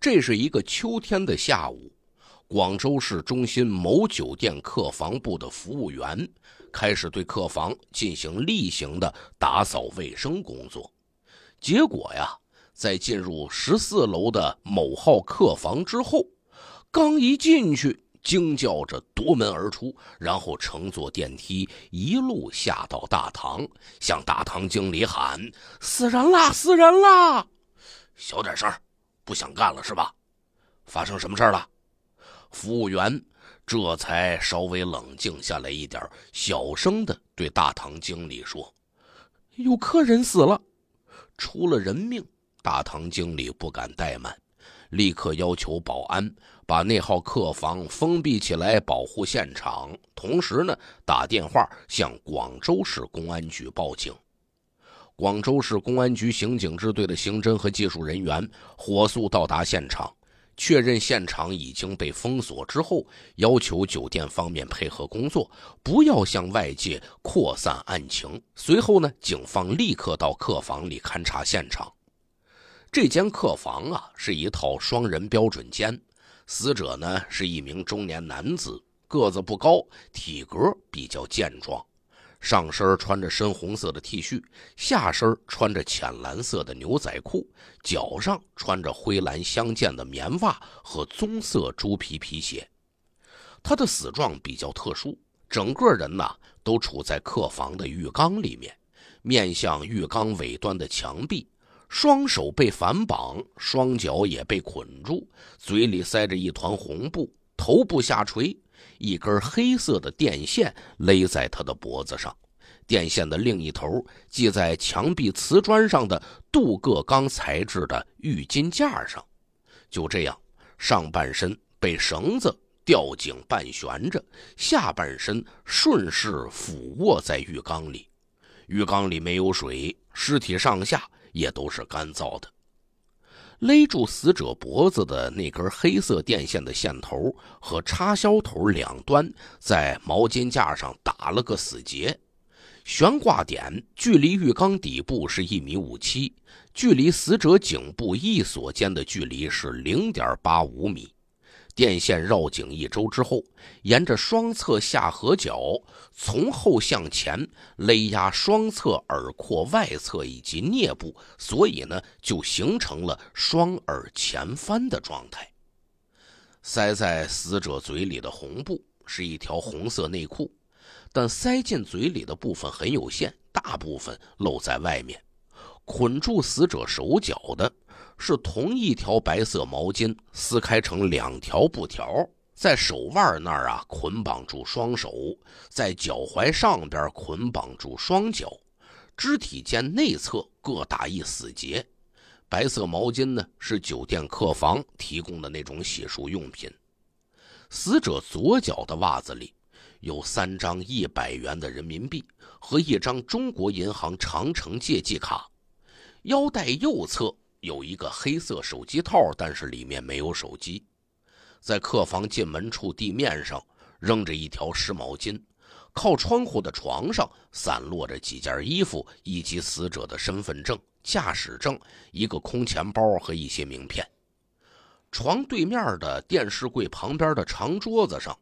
这是一个秋天的下午，广州市中心某酒店客房部的服务员开始对客房进行例行的打扫卫生工作。结果呀，在进入十四楼的某号客房之后，刚一进去，惊叫着夺门而出，然后乘坐电梯一路下到大堂，向大堂经理喊：“死人啦！死人啦！”小点声儿。不想干了是吧？发生什么事了？服务员这才稍微冷静下来一点，小声的对大堂经理说：“有客人死了，出了人命。”大堂经理不敢怠慢，立刻要求保安把那号客房封闭起来，保护现场，同时呢打电话向广州市公安局报警。广州市公安局刑警支队的刑侦和技术人员火速到达现场，确认现场已经被封锁之后，要求酒店方面配合工作，不要向外界扩散案情。随后呢，警方立刻到客房里勘察现场。这间客房啊，是一套双人标准间。死者呢，是一名中年男子，个子不高，体格比较健壮。上身穿着深红色的 T 恤，下身穿着浅蓝色的牛仔裤，脚上穿着灰蓝相间的棉袜和棕色猪皮皮鞋。他的死状比较特殊，整个人呢都处在客房的浴缸里面，面向浴缸尾端的墙壁，双手被反绑，双脚也被捆住，嘴里塞着一团红布，头部下垂。一根黑色的电线勒在他的脖子上，电线的另一头系在墙壁瓷砖上的镀铬钢材质的浴巾架上。就这样，上半身被绳子吊颈半悬着，下半身顺势俯卧在浴缸里。浴缸里没有水，尸体上下也都是干燥的。勒住死者脖子的那根黑色电线的线头和插销头两端，在毛巾架上打了个死结，悬挂点距离浴缸底部是一米五七，距离死者颈部一锁间的距离是零点八五米。电线绕颈一周之后，沿着双侧下颌角从后向前勒压双侧耳廓外侧以及颞部，所以呢就形成了双耳前翻的状态。塞在死者嘴里的红布是一条红色内裤，但塞进嘴里的部分很有限，大部分露在外面。捆住死者手脚的。是同一条白色毛巾撕开成两条布条，在手腕那儿啊捆绑住双手，在脚踝上边捆绑住双脚，肢体间内侧各打一死结。白色毛巾呢是酒店客房提供的那种洗漱用品。死者左脚的袜子里有三张一百元的人民币和一张中国银行长城借记卡，腰带右侧。有一个黑色手机套，但是里面没有手机。在客房进门处地面上扔着一条湿毛巾，靠窗户的床上散落着几件衣服，以及死者的身份证、驾驶证、一个空钱包和一些名片。床对面的电视柜旁边的长桌子上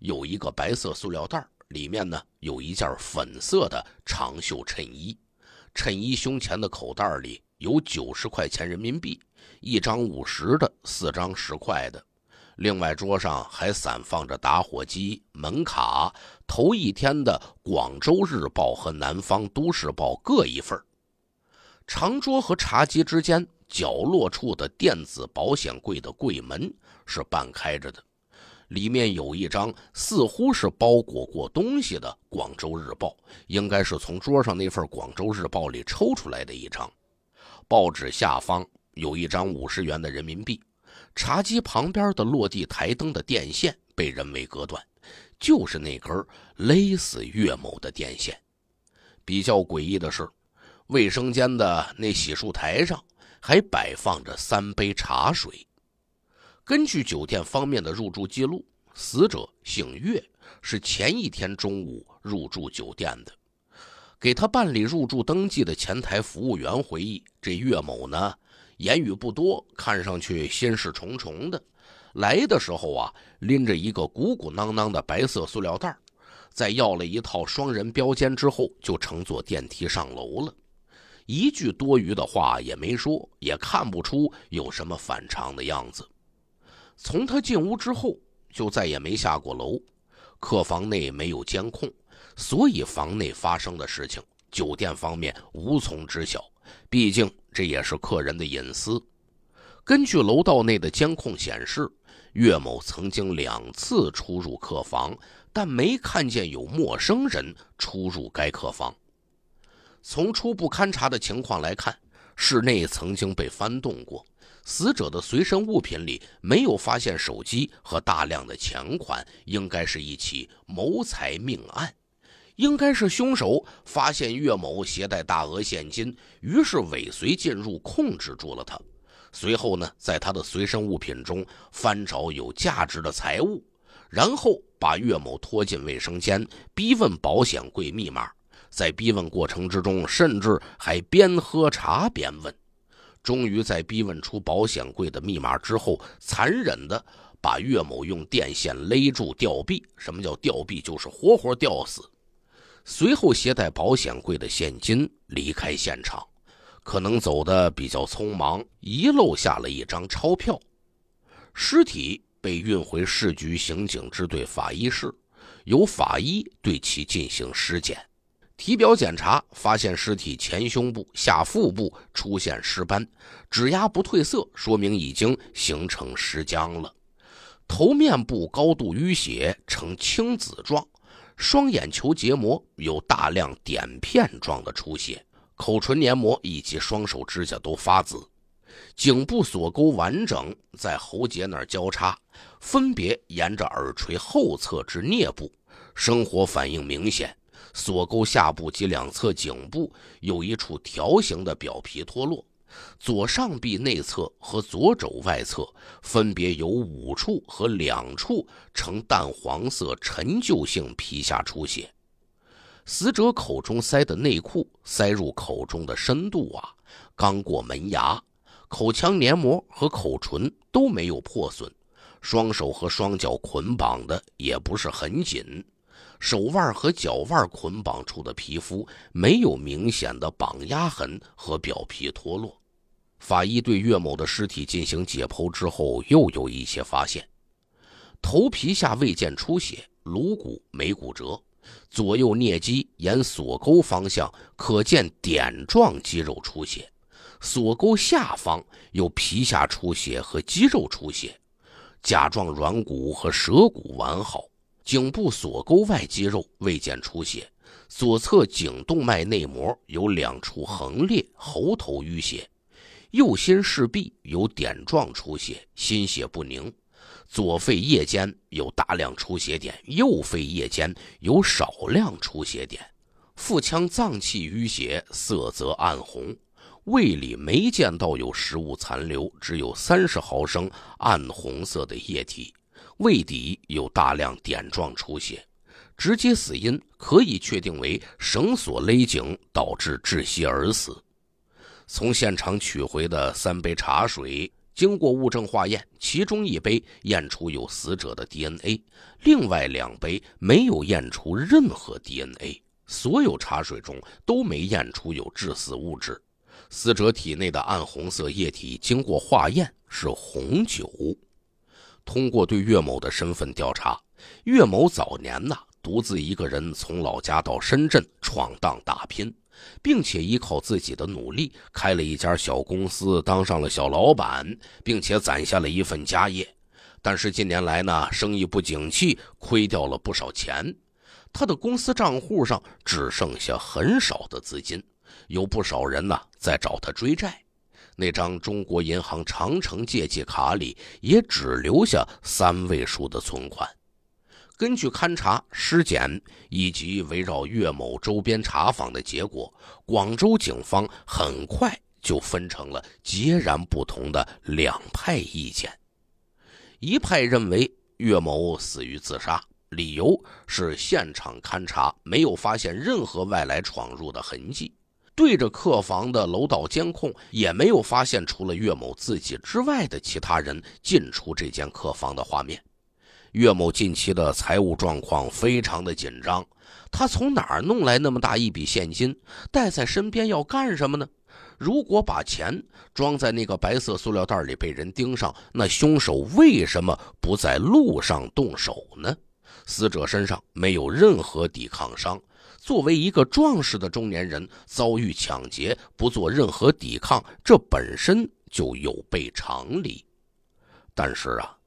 有一个白色塑料袋，里面呢有一件粉色的长袖衬衣，衬衣胸前的口袋里。有九十块钱人民币，一张五十的，四张十块的。另外，桌上还散放着打火机、门卡，头一天的《广州日报》和《南方都市报》各一份。长桌和茶几之间角落处的电子保险柜的柜门是半开着的，里面有一张似乎是包裹过东西的《广州日报》，应该是从桌上那份《广州日报》里抽出来的一张。报纸下方有一张五十元的人民币，茶几旁边的落地台灯的电线被人为割断，就是那根勒死岳某的电线。比较诡异的是，卫生间的那洗漱台上还摆放着三杯茶水。根据酒店方面的入住记录，死者姓岳，是前一天中午入住酒店的。给他办理入住登记的前台服务员回忆：“这岳某呢，言语不多，看上去心事重重的。来的时候啊，拎着一个鼓鼓囊囊的白色塑料袋，在要了一套双人标间之后，就乘坐电梯上楼了，一句多余的话也没说，也看不出有什么反常的样子。从他进屋之后，就再也没下过楼。客房内没有监控。”所以，房内发生的事情，酒店方面无从知晓，毕竟这也是客人的隐私。根据楼道内的监控显示，岳某曾经两次出入客房，但没看见有陌生人出入该客房。从初步勘查的情况来看，室内曾经被翻动过，死者的随身物品里没有发现手机和大量的钱款，应该是一起谋财命案。应该是凶手发现岳某携带大额现金，于是尾随进入，控制住了他。随后呢，在他的随身物品中翻找有价值的财物，然后把岳某拖进卫生间，逼问保险柜密码。在逼问过程之中，甚至还边喝茶边问。终于在逼问出保险柜的密码之后，残忍的把岳某用电线勒住吊臂。什么叫吊臂？就是活活吊死。随后携带保险柜的现金离开现场，可能走的比较匆忙，遗落下了一张钞票。尸体被运回市局刑警支队法医室，由法医对其进行尸检。体表检查发现，尸体前胸部、下腹部出现尸斑，指压不褪色，说明已经形成尸僵了。头面部高度淤血，呈青紫状。双眼球结膜有大量点片状的出血，口唇黏膜以及双手指甲都发紫，颈部锁沟完整，在喉结那儿交叉，分别沿着耳垂后侧至颞部，生活反应明显，锁沟下部及两侧颈部有一处条形的表皮脱落。左上臂内侧和左肘外侧分别有五处和两处呈淡黄色陈旧性皮下出血。死者口中塞的内裤塞入口中的深度啊，刚过门牙，口腔黏膜和口唇都没有破损。双手和双脚捆绑的也不是很紧，手腕和脚腕捆绑处的皮肤没有明显的绑压痕和表皮脱落。法医对岳某的尸体进行解剖之后，又有一些发现：头皮下未见出血，颅骨没骨折，左右颞肌沿锁沟方向可见点状肌肉出血，锁沟下方有皮下出血和肌肉出血，甲状软骨和舌骨完好，颈部锁沟外肌肉未见出血，左侧颈动脉内膜有两处横裂，喉头淤血。右心室壁有点状出血，心血不宁；左肺叶间有大量出血点，右肺叶间有少量出血点；腹腔脏器淤血，色泽暗红；胃里没见到有食物残留，只有三十毫升暗红色的液体；胃底有大量点状出血。直接死因可以确定为绳索勒颈导致窒息而死。从现场取回的三杯茶水，经过物证化验，其中一杯验出有死者的 DNA，另外两杯没有验出任何 DNA。所有茶水中都没验出有致死物质。死者体内的暗红色液体经过化验是红酒。通过对岳某的身份调查，岳某早年呐独自一个人从老家到深圳闯荡打拼。并且依靠自己的努力，开了一家小公司，当上了小老板，并且攒下了一份家业。但是近年来呢，生意不景气，亏掉了不少钱，他的公司账户上只剩下很少的资金，有不少人呢在找他追债，那张中国银行长城借记卡里也只留下三位数的存款。根据勘查、尸检以及围绕岳某周边查访的结果，广州警方很快就分成了截然不同的两派意见。一派认为岳某死于自杀，理由是现场勘查没有发现任何外来闯入的痕迹，对着客房的楼道监控也没有发现除了岳某自己之外的其他人进出这间客房的画面。岳某近期的财务状况非常的紧张，他从哪儿弄来那么大一笔现金，带在身边要干什么呢？如果把钱装在那个白色塑料袋里被人盯上，那凶手为什么不在路上动手呢？死者身上没有任何抵抗伤，作为一个壮实的中年人遭遇抢劫不做任何抵抗，这本身就有悖常理。但是啊。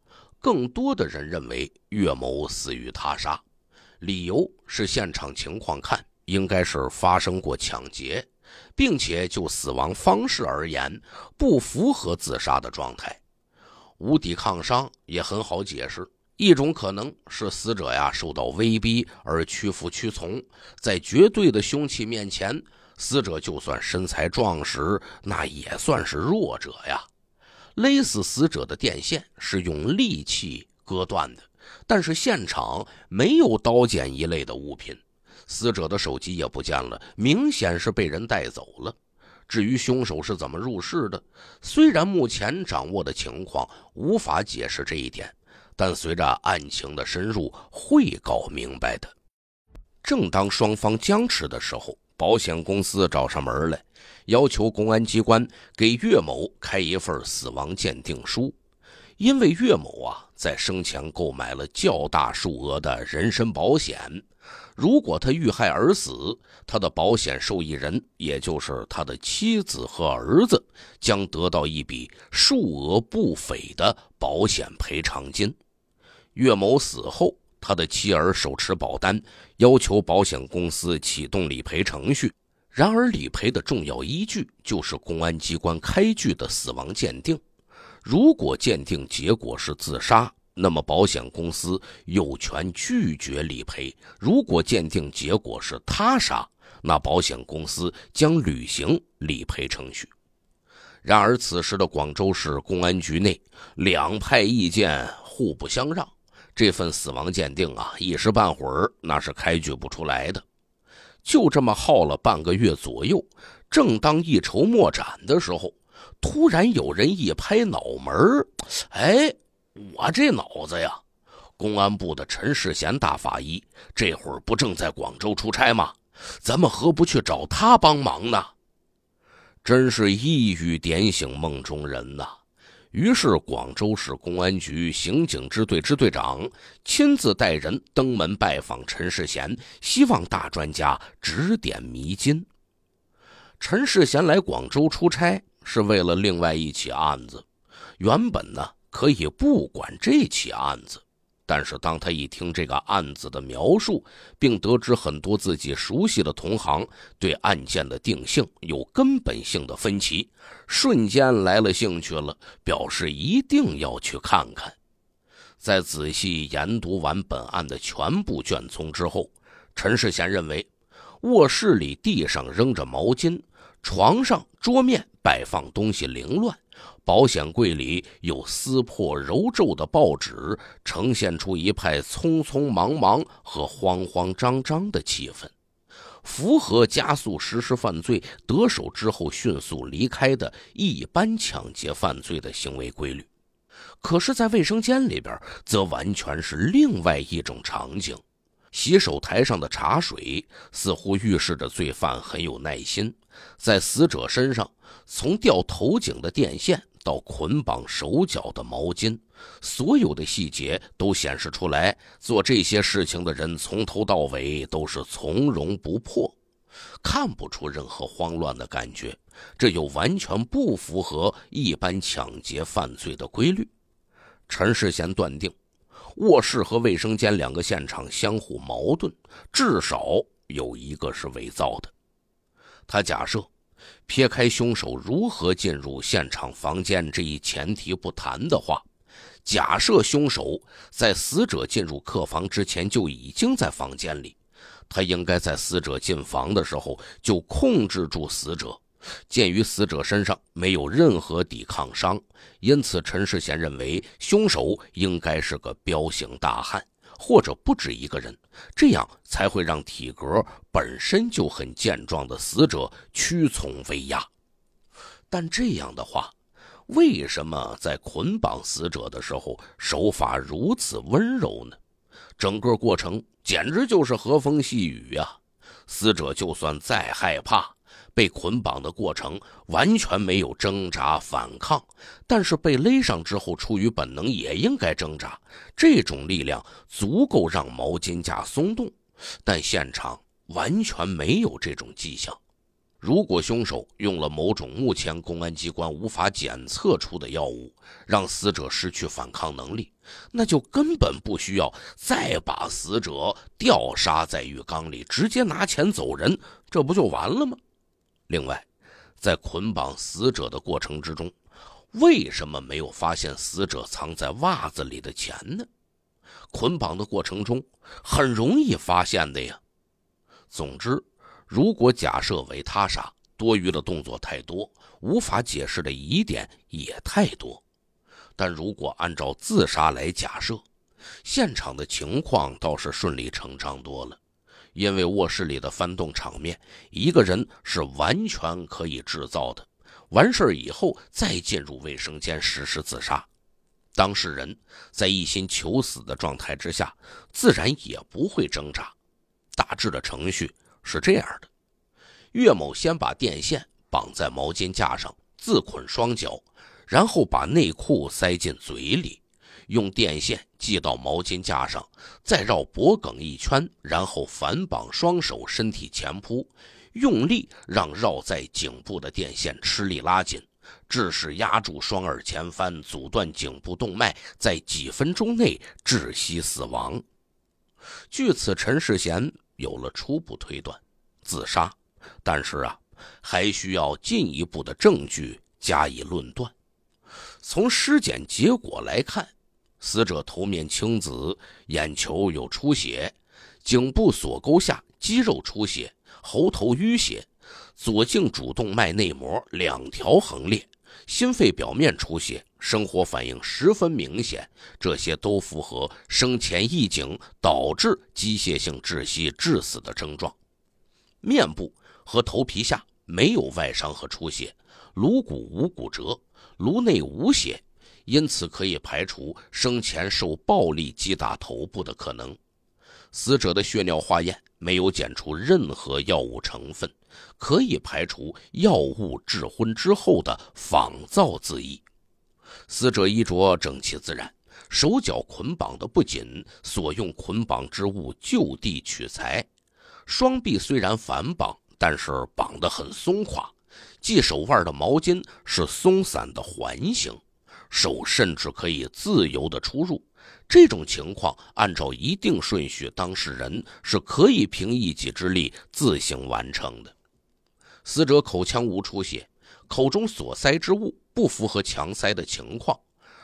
更多的人认为岳某死于他杀，理由是现场情况看应该是发生过抢劫，并且就死亡方式而言不符合自杀的状态，无抵抗伤也很好解释。一种可能是死者呀受到威逼而屈服屈从，在绝对的凶器面前，死者就算身材壮实，那也算是弱者呀。勒死死者的电线是用利器割断的，但是现场没有刀剪一类的物品，死者的手机也不见了，明显是被人带走了。至于凶手是怎么入室的，虽然目前掌握的情况无法解释这一点，但随着案情的深入，会搞明白的。正当双方僵持的时候。保险公司找上门来，要求公安机关给岳某开一份死亡鉴定书，因为岳某啊在生前购买了较大数额的人身保险，如果他遇害而死，他的保险受益人，也就是他的妻子和儿子，将得到一笔数额不菲的保险赔偿金。岳某死后，他的妻儿手持保单。要求保险公司启动理赔程序，然而理赔的重要依据就是公安机关开具的死亡鉴定。如果鉴定结果是自杀，那么保险公司有权拒绝理赔；如果鉴定结果是他杀，那保险公司将履行理赔程序。然而，此时的广州市公安局内两派意见互不相让。这份死亡鉴定啊，一时半会儿那是开具不出来的，就这么耗了半个月左右。正当一筹莫展的时候，突然有人一拍脑门儿：“哎，我这脑子呀！”公安部的陈世贤大法医这会儿不正在广州出差吗？咱们何不去找他帮忙呢？真是一语点醒梦中人呐！于是，广州市公安局刑警支队支队长亲自带人登门拜访陈世贤，希望大专家指点迷津。陈世贤来广州出差是为了另外一起案子，原本呢可以不管这起案子。但是，当他一听这个案子的描述，并得知很多自己熟悉的同行对案件的定性有根本性的分歧，瞬间来了兴趣了，表示一定要去看看。在仔细研读完本案的全部卷宗之后，陈世贤认为，卧室里地上扔着毛巾，床上、桌面摆放东西凌乱。保险柜里有撕破揉皱的报纸，呈现出一派匆匆忙忙和慌慌张张的气氛，符合加速实施犯罪、得手之后迅速离开的一般抢劫犯罪的行为规律。可是，在卫生间里边，则完全是另外一种场景。洗手台上的茶水似乎预示着罪犯很有耐心，在死者身上。从吊头颈的电线到捆绑手脚的毛巾，所有的细节都显示出来。做这些事情的人从头到尾都是从容不迫，看不出任何慌乱的感觉。这又完全不符合一般抢劫犯罪的规律。陈世贤断定，卧室和卫生间两个现场相互矛盾，至少有一个是伪造的。他假设。撇开凶手如何进入现场房间这一前提不谈的话，假设凶手在死者进入客房之前就已经在房间里，他应该在死者进房的时候就控制住死者。鉴于死者身上没有任何抵抗伤，因此陈世贤认为凶手应该是个彪形大汉，或者不止一个人。这样才会让体格本身就很健壮的死者屈从威压。但这样的话，为什么在捆绑死者的时候手法如此温柔呢？整个过程简直就是和风细雨呀！死者就算再害怕。被捆绑的过程完全没有挣扎反抗，但是被勒上之后，出于本能也应该挣扎。这种力量足够让毛巾架松动，但现场完全没有这种迹象。如果凶手用了某种目前公安机关无法检测出的药物，让死者失去反抗能力，那就根本不需要再把死者吊杀在浴缸里，直接拿钱走人，这不就完了吗？另外，在捆绑死者的过程之中，为什么没有发现死者藏在袜子里的钱呢？捆绑的过程中很容易发现的呀。总之，如果假设为他杀，多余的动作太多，无法解释的疑点也太多。但如果按照自杀来假设，现场的情况倒是顺理成章多了。因为卧室里的翻动场面，一个人是完全可以制造的。完事以后再进入卫生间实施自杀，当事人在一心求死的状态之下，自然也不会挣扎。大致的程序是这样的：岳某先把电线绑在毛巾架上，自捆双脚，然后把内裤塞进嘴里。用电线系到毛巾架上，再绕脖梗一圈，然后反绑双手，身体前扑，用力让绕在颈部的电线吃力拉紧，致使压住双耳前翻，阻断颈部动脉，在几分钟内窒息死亡。据此，陈世贤有了初步推断，自杀。但是啊，还需要进一步的证据加以论断。从尸检结果来看。死者头面青紫，眼球有出血，颈部锁沟下肌肉出血，喉头淤血，左颈主动脉内膜两条横裂，心肺表面出血，生活反应十分明显。这些都符合生前缢颈导致机械性窒息致死的症状。面部和头皮下没有外伤和出血，颅骨无骨折，颅内无血。因此可以排除生前受暴力击打头部的可能，死者的血尿化验没有检出任何药物成分，可以排除药物致昏之后的仿造自缢。死者衣着整齐自然，手脚捆绑的不紧，所用捆绑之物就地取材。双臂虽然反绑，但是绑得很松垮，系手腕的毛巾是松散的环形。手甚至可以自由的出入，这种情况按照一定顺序，当事人是可以凭一己之力自行完成的。死者口腔无出血，口中所塞之物不符合强塞的情况。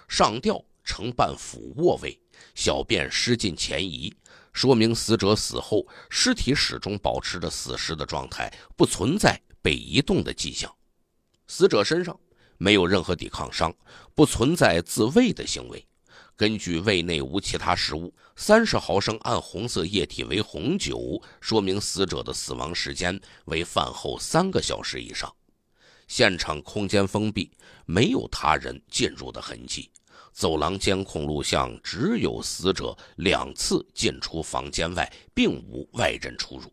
上吊呈半俯卧位，小便失禁前移，说明死者死后尸体始终保持着死时的状态，不存在被移动的迹象。死者身上。没有任何抵抗伤，不存在自卫的行为。根据胃内无其他食物，三十毫升暗红色液体为红酒，说明死者的死亡时间为饭后三个小时以上。现场空间封闭，没有他人进入的痕迹。走廊监控录像只有死者两次进出房间外，并无外人出入。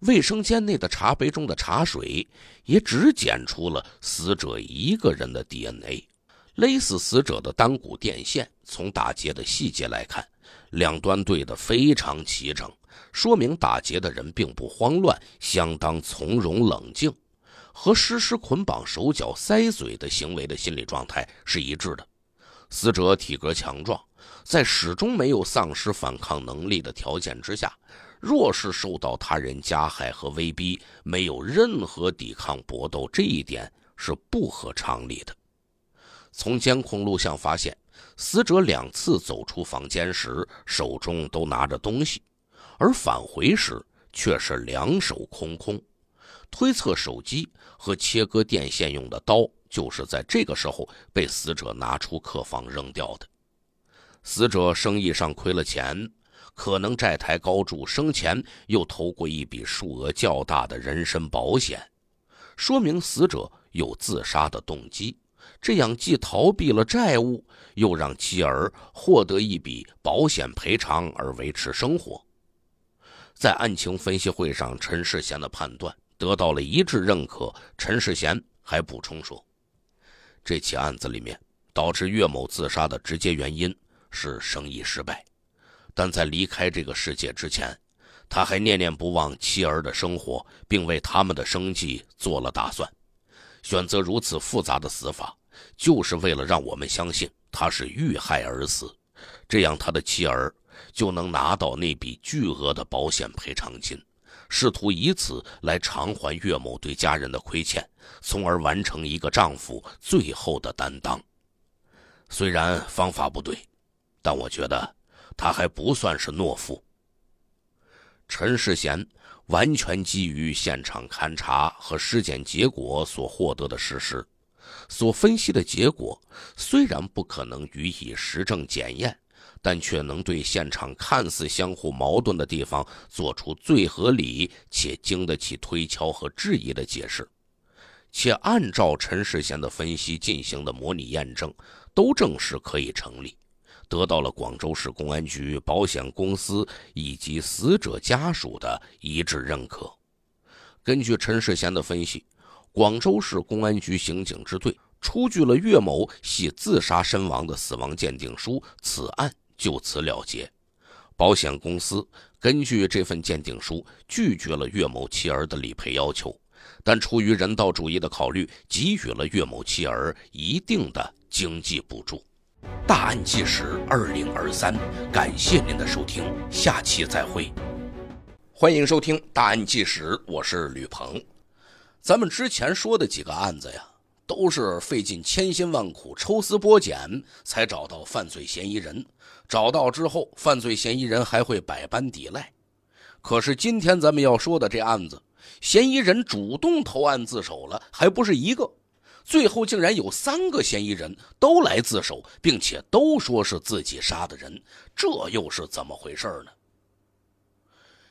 卫生间内的茶杯中的茶水，也只检出了死者一个人的 DNA。勒死死者的单股电线，从打结的细节来看，两端对得非常齐整，说明打结的人并不慌乱，相当从容冷静，和实施捆绑手脚、塞嘴的行为的心理状态是一致的。死者体格强壮，在始终没有丧失反抗能力的条件之下。若是受到他人加害和威逼，没有任何抵抗搏斗，这一点是不合常理的。从监控录像发现，死者两次走出房间时手中都拿着东西，而返回时却是两手空空。推测手机和切割电线用的刀就是在这个时候被死者拿出客房扔掉的。死者生意上亏了钱。可能债台高筑，生前又投过一笔数额较大的人身保险，说明死者有自杀的动机。这样既逃避了债务，又让妻儿获得一笔保险赔偿而维持生活。在案情分析会上，陈世贤的判断得到了一致认可。陈世贤还补充说，这起案子里面导致岳某自杀的直接原因是生意失败。但在离开这个世界之前，他还念念不忘妻儿的生活，并为他们的生计做了打算。选择如此复杂的死法，就是为了让我们相信他是遇害而死，这样他的妻儿就能拿到那笔巨额的保险赔偿金，试图以此来偿还岳某对家人的亏欠，从而完成一个丈夫最后的担当。虽然方法不对，但我觉得。他还不算是懦夫。陈世贤完全基于现场勘查和尸检结果所获得的事实，所分析的结果虽然不可能予以实证检验，但却能对现场看似相互矛盾的地方做出最合理且经得起推敲和质疑的解释，且按照陈世贤的分析进行的模拟验证都证实可以成立。得到了广州市公安局、保险公司以及死者家属的一致认可。根据陈世贤的分析，广州市公安局刑警支队出具了岳某系自杀身亡的死亡鉴定书，此案就此了结。保险公司根据这份鉴定书拒绝了岳某妻儿的理赔要求，但出于人道主义的考虑，给予了岳某妻儿一定的经济补助。大案纪实二零二三，感谢您的收听，下期再会。欢迎收听大案纪实，我是吕鹏。咱们之前说的几个案子呀，都是费尽千辛万苦，抽丝剥茧才找到犯罪嫌疑人。找到之后，犯罪嫌疑人还会百般抵赖。可是今天咱们要说的这案子，嫌疑人主动投案自首了，还不是一个。最后竟然有三个嫌疑人都来自首，并且都说是自己杀的人，这又是怎么回事呢？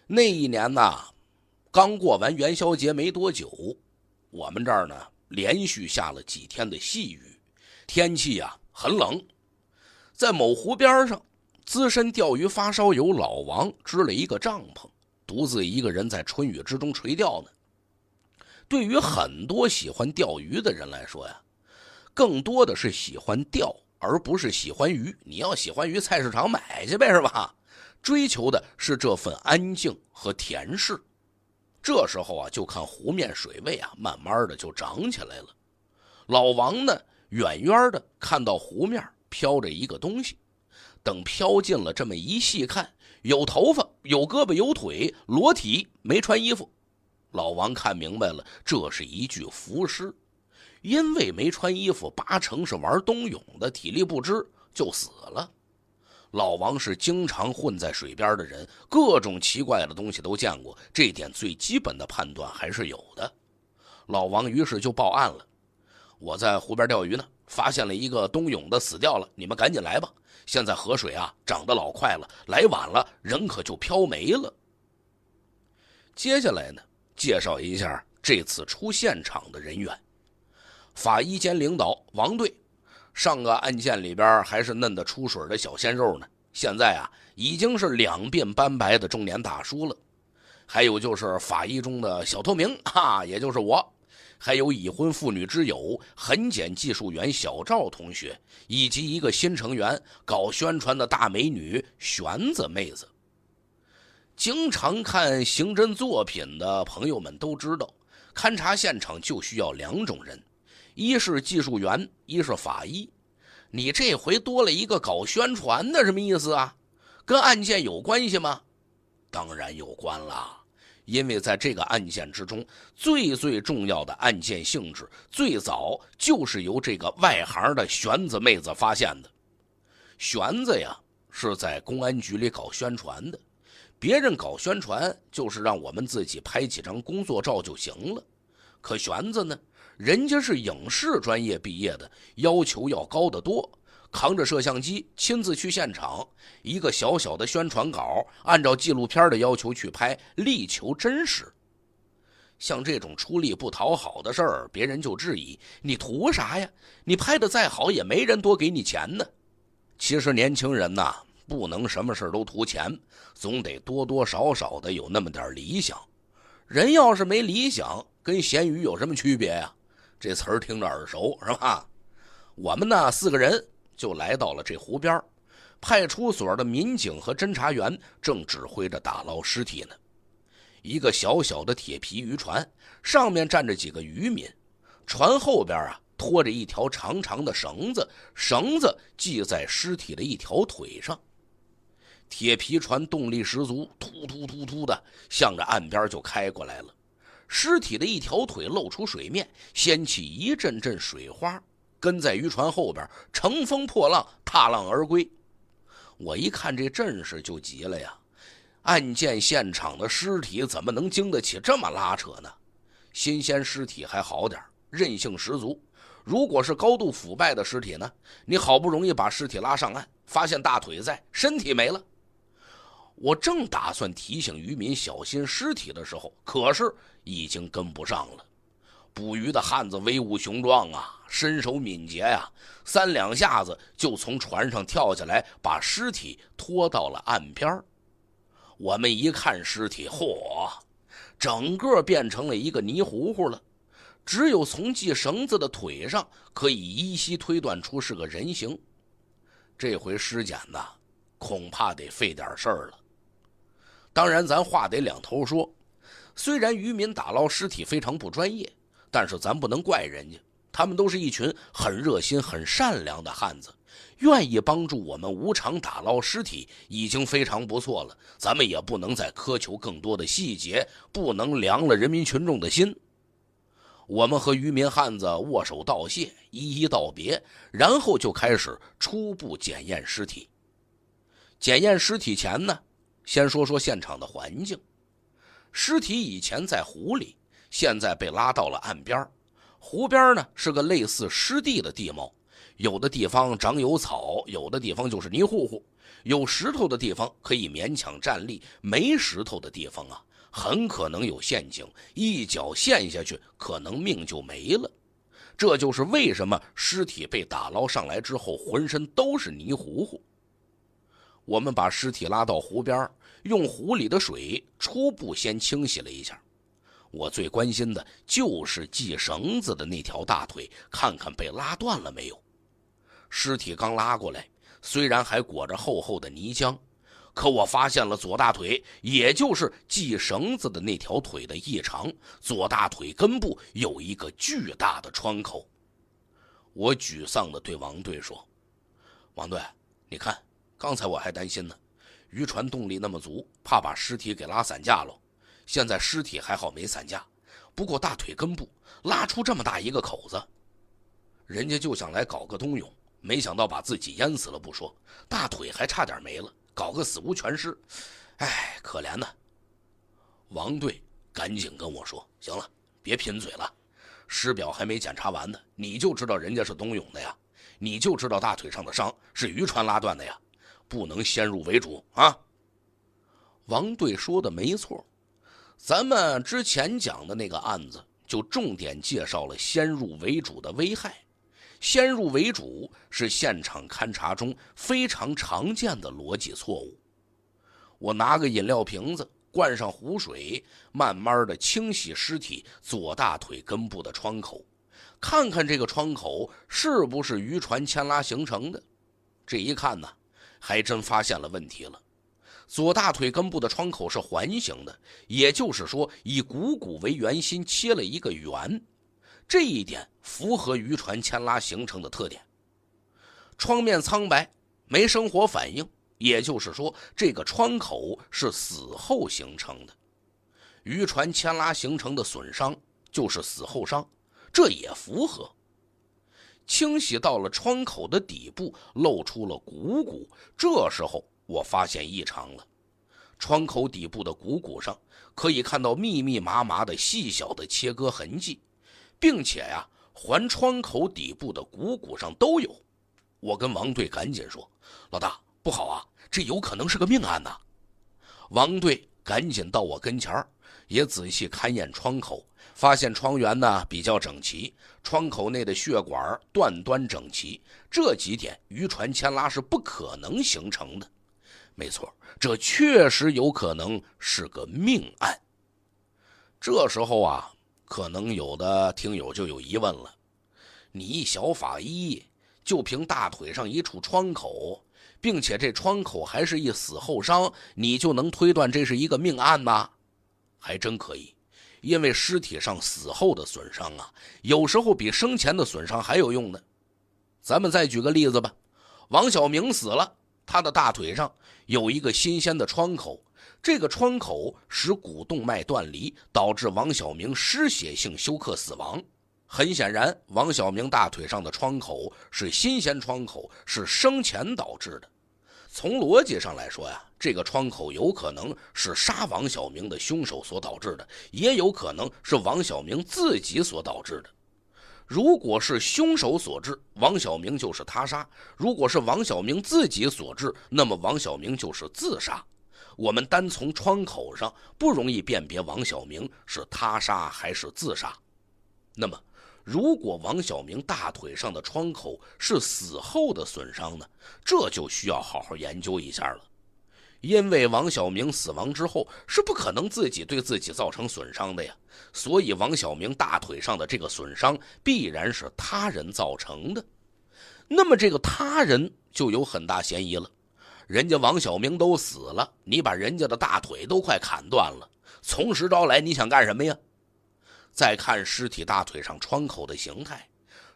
那一年呢，刚过完元宵节没多久，我们这儿呢连续下了几天的细雨，天气呀很冷，在某湖边上，资深钓鱼发烧友老王支了一个帐篷，独自一个人在春雨之中垂钓呢。对于很多喜欢钓鱼的人来说呀，更多的是喜欢钓，而不是喜欢鱼。你要喜欢鱼，菜市场买去呗，是吧？追求的是这份安静和恬适。这时候啊，就看湖面水位啊，慢慢的就涨起来了。老王呢，远远的看到湖面飘着一个东西，等飘近了，这么一细看，有头发，有胳膊，有腿，裸体，没穿衣服。老王看明白了，这是一具浮尸，因为没穿衣服，八成是玩冬泳的，体力不支就死了。老王是经常混在水边的人，各种奇怪的东西都见过，这点最基本的判断还是有的。老王于是就报案了：“我在湖边钓鱼呢，发现了一个冬泳的死掉了，你们赶紧来吧！现在河水啊涨得老快了，来晚了人可就漂没了。”接下来呢？介绍一下这次出现场的人员，法医兼领导王队，上个案件里边还是嫩得出水的小鲜肉呢，现在啊已经是两鬓斑白的中年大叔了。还有就是法医中的小透明，哈，也就是我，还有已婚妇女之友痕检技术员小赵同学，以及一个新成员，搞宣传的大美女玄子妹子。经常看刑侦作品的朋友们都知道，勘查现场就需要两种人，一是技术员，一是法医。你这回多了一个搞宣传的，什么意思啊？跟案件有关系吗？当然有关啦，因为在这个案件之中，最最重要的案件性质最早就是由这个外行的玄子妹子发现的。玄子呀，是在公安局里搞宣传的。别人搞宣传就是让我们自己拍几张工作照就行了，可玄子呢？人家是影视专业毕业的，要求要高得多。扛着摄像机亲自去现场，一个小小的宣传稿，按照纪录片的要求去拍，力求真实。像这种出力不讨好的事儿，别人就质疑你图啥呀？你拍的再好也没人多给你钱呢。其实年轻人呐。不能什么事都图钱，总得多多少少的有那么点理想。人要是没理想，跟咸鱼有什么区别呀？这词儿听着耳熟，是吧？我们呢，四个人就来到了这湖边派出所的民警和侦查员正指挥着打捞尸体呢。一个小小的铁皮渔船，上面站着几个渔民，船后边啊拖着一条长长的绳子，绳子系在尸体的一条腿上。铁皮船动力十足，突突突突的向着岸边就开过来了。尸体的一条腿露出水面，掀起一阵阵水花，跟在渔船后边乘风破浪，踏浪而归。我一看这阵势就急了呀！案件现场的尸体怎么能经得起这么拉扯呢？新鲜尸体还好点韧性十足。如果是高度腐败的尸体呢？你好不容易把尸体拉上岸，发现大腿在，身体没了。我正打算提醒渔民小心尸体的时候，可是已经跟不上了。捕鱼的汉子威武雄壮啊，身手敏捷呀，三两下子就从船上跳下来，把尸体拖到了岸边。我们一看尸体，嚯，整个变成了一个泥糊糊了，只有从系绳子的腿上可以依稀推断出是个人形。这回尸检呐，恐怕得费点事儿了。当然，咱话得两头说。虽然渔民打捞尸体非常不专业，但是咱不能怪人家，他们都是一群很热心、很善良的汉子，愿意帮助我们无偿打捞尸体，已经非常不错了。咱们也不能再苛求更多的细节，不能凉了人民群众的心。我们和渔民汉子握手道谢，一一道别，然后就开始初步检验尸体。检验尸体前呢？先说说现场的环境，尸体以前在湖里，现在被拉到了岸边。湖边呢是个类似湿地的地貌，有的地方长有草，有的地方就是泥糊糊。有石头的地方可以勉强站立，没石头的地方啊，很可能有陷阱，一脚陷下去，可能命就没了。这就是为什么尸体被打捞上来之后，浑身都是泥糊糊。我们把尸体拉到湖边。用湖里的水初步先清洗了一下，我最关心的就是系绳子的那条大腿，看看被拉断了没有。尸体刚拉过来，虽然还裹着厚厚的泥浆，可我发现了左大腿，也就是系绳子的那条腿的异常。左大腿根部有一个巨大的创口。我沮丧地对王队说：“王队，你看，刚才我还担心呢。”渔船动力那么足，怕把尸体给拉散架了。现在尸体还好没散架，不过大腿根部拉出这么大一个口子，人家就想来搞个冬泳，没想到把自己淹死了不说，大腿还差点没了，搞个死无全尸。哎，可怜的王队，赶紧跟我说，行了，别贫嘴了，尸表还没检查完呢，你就知道人家是冬泳的呀，你就知道大腿上的伤是渔船拉断的呀。不能先入为主啊！王队说的没错，咱们之前讲的那个案子就重点介绍了先入为主的危害。先入为主是现场勘查中非常常见的逻辑错误。我拿个饮料瓶子灌上湖水，慢慢的清洗尸体左大腿根部的创口，看看这个创口是不是渔船牵拉形成的。这一看呢？还真发现了问题了，左大腿根部的窗口是环形的，也就是说以股骨为圆心切了一个圆，这一点符合渔船牵拉形成的特点。窗面苍白，没生活反应，也就是说这个窗口是死后形成的，渔船牵拉形成的损伤就是死后伤，这也符合。清洗到了窗口的底部，露出了股骨。这时候我发现异常了，窗口底部的股骨上可以看到密密麻麻的细小的切割痕迹，并且呀，环窗口底部的股骨上都有。我跟王队赶紧说：“老大，不好啊，这有可能是个命案呐！”王队赶紧到我跟前儿，也仔细勘验窗口。发现窗缘呢比较整齐，窗口内的血管断端整齐，这几点渔船牵拉是不可能形成的。没错，这确实有可能是个命案。这时候啊，可能有的听友就有疑问了：你一小法医，就凭大腿上一处创口，并且这创口还是一死后伤，你就能推断这是一个命案吗？还真可以。因为尸体上死后的损伤啊，有时候比生前的损伤还有用呢。咱们再举个例子吧，王小明死了，他的大腿上有一个新鲜的窗口，这个窗口使股动脉断离，导致王小明失血性休克死亡。很显然，王小明大腿上的窗口是新鲜窗口，是生前导致的。从逻辑上来说呀，这个窗口有可能是杀王小明的凶手所导致的，也有可能是王小明自己所导致的。如果是凶手所致，王小明就是他杀；如果是王小明自己所致，那么王小明就是自杀。我们单从窗口上不容易辨别王小明是他杀还是自杀。那么，如果王小明大腿上的创口是死后的损伤呢？这就需要好好研究一下了，因为王小明死亡之后是不可能自己对自己造成损伤的呀，所以王小明大腿上的这个损伤必然是他人造成的，那么这个他人就有很大嫌疑了。人家王小明都死了，你把人家的大腿都快砍断了，从实招来，你想干什么呀？再看尸体大腿上窗口的形态，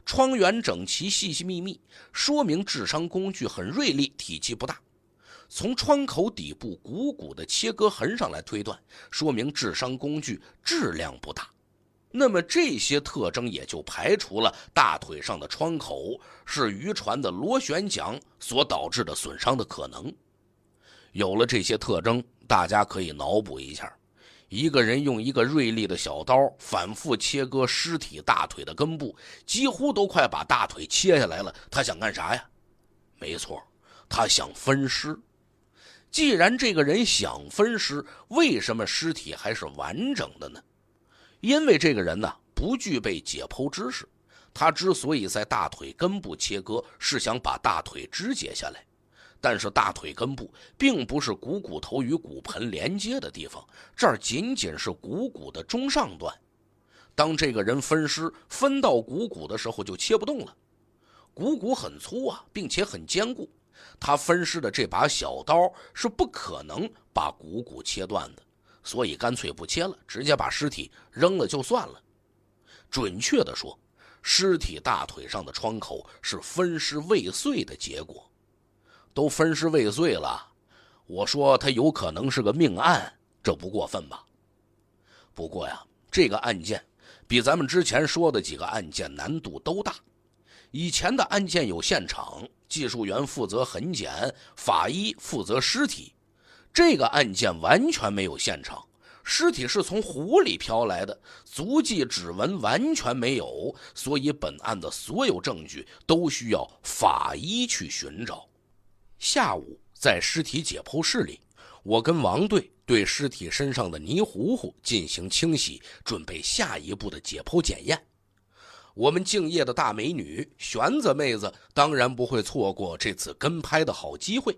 窗缘整齐、细细密密，说明智伤工具很锐利、体积不大。从窗口底部股骨的切割痕上来推断，说明智伤工具质量不大。那么这些特征也就排除了大腿上的窗口是渔船的螺旋桨所导致的损伤的可能。有了这些特征，大家可以脑补一下。一个人用一个锐利的小刀反复切割尸体大腿的根部，几乎都快把大腿切下来了。他想干啥呀？没错，他想分尸。既然这个人想分尸，为什么尸体还是完整的呢？因为这个人呢不具备解剖知识，他之所以在大腿根部切割，是想把大腿肢解下来。但是大腿根部并不是股骨头与骨盆连接的地方，这儿仅仅是股骨的中上段。当这个人分尸分到股骨的时候，就切不动了。股骨很粗啊，并且很坚固，他分尸的这把小刀是不可能把股骨切断的，所以干脆不切了，直接把尸体扔了就算了。准确的说，尸体大腿上的创口是分尸未遂的结果。都分尸未遂了，我说他有可能是个命案，这不过分吧？不过呀，这个案件比咱们之前说的几个案件难度都大。以前的案件有现场，技术员负责痕检，法医负责尸体。这个案件完全没有现场，尸体是从湖里飘来的，足迹、指纹完全没有，所以本案的所有证据都需要法医去寻找。下午在尸体解剖室里，我跟王队对尸体身上的泥糊糊进行清洗，准备下一步的解剖检验。我们敬业的大美女玄子妹子当然不会错过这次跟拍的好机会。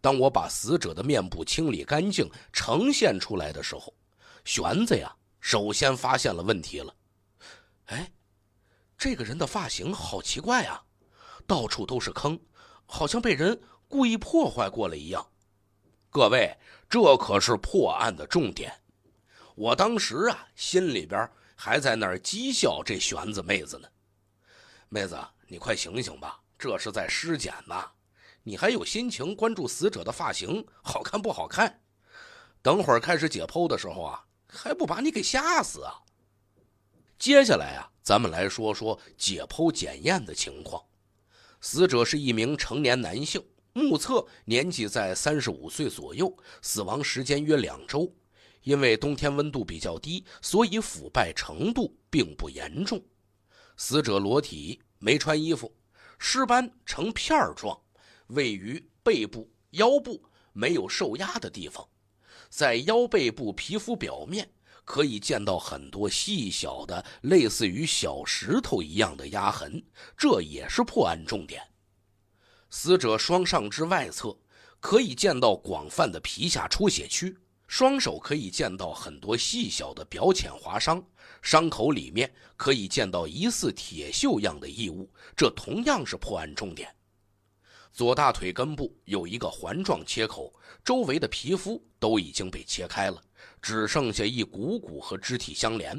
当我把死者的面部清理干净、呈现出来的时候，玄子呀，首先发现了问题了。哎，这个人的发型好奇怪啊，到处都是坑，好像被人。故意破坏过了一样，各位，这可是破案的重点。我当时啊，心里边还在那儿讥笑这玄子妹子呢。妹子，你快醒醒吧，这是在尸检呢，你还有心情关注死者的发型好看不好看？等会儿开始解剖的时候啊，还不把你给吓死啊！接下来啊，咱们来说说解剖检验的情况。死者是一名成年男性。目测年纪在三十五岁左右，死亡时间约两周。因为冬天温度比较低，所以腐败程度并不严重。死者裸体，没穿衣服，尸斑呈片状，位于背部、腰部没有受压的地方。在腰背部皮肤表面可以见到很多细小的、类似于小石头一样的压痕，这也是破案重点。死者双上肢外侧可以见到广泛的皮下出血区，双手可以见到很多细小的表浅划伤，伤口里面可以见到疑似铁锈样的异物，这同样是破案重点。左大腿根部有一个环状切口，周围的皮肤都已经被切开了，只剩下一股骨和肢体相连。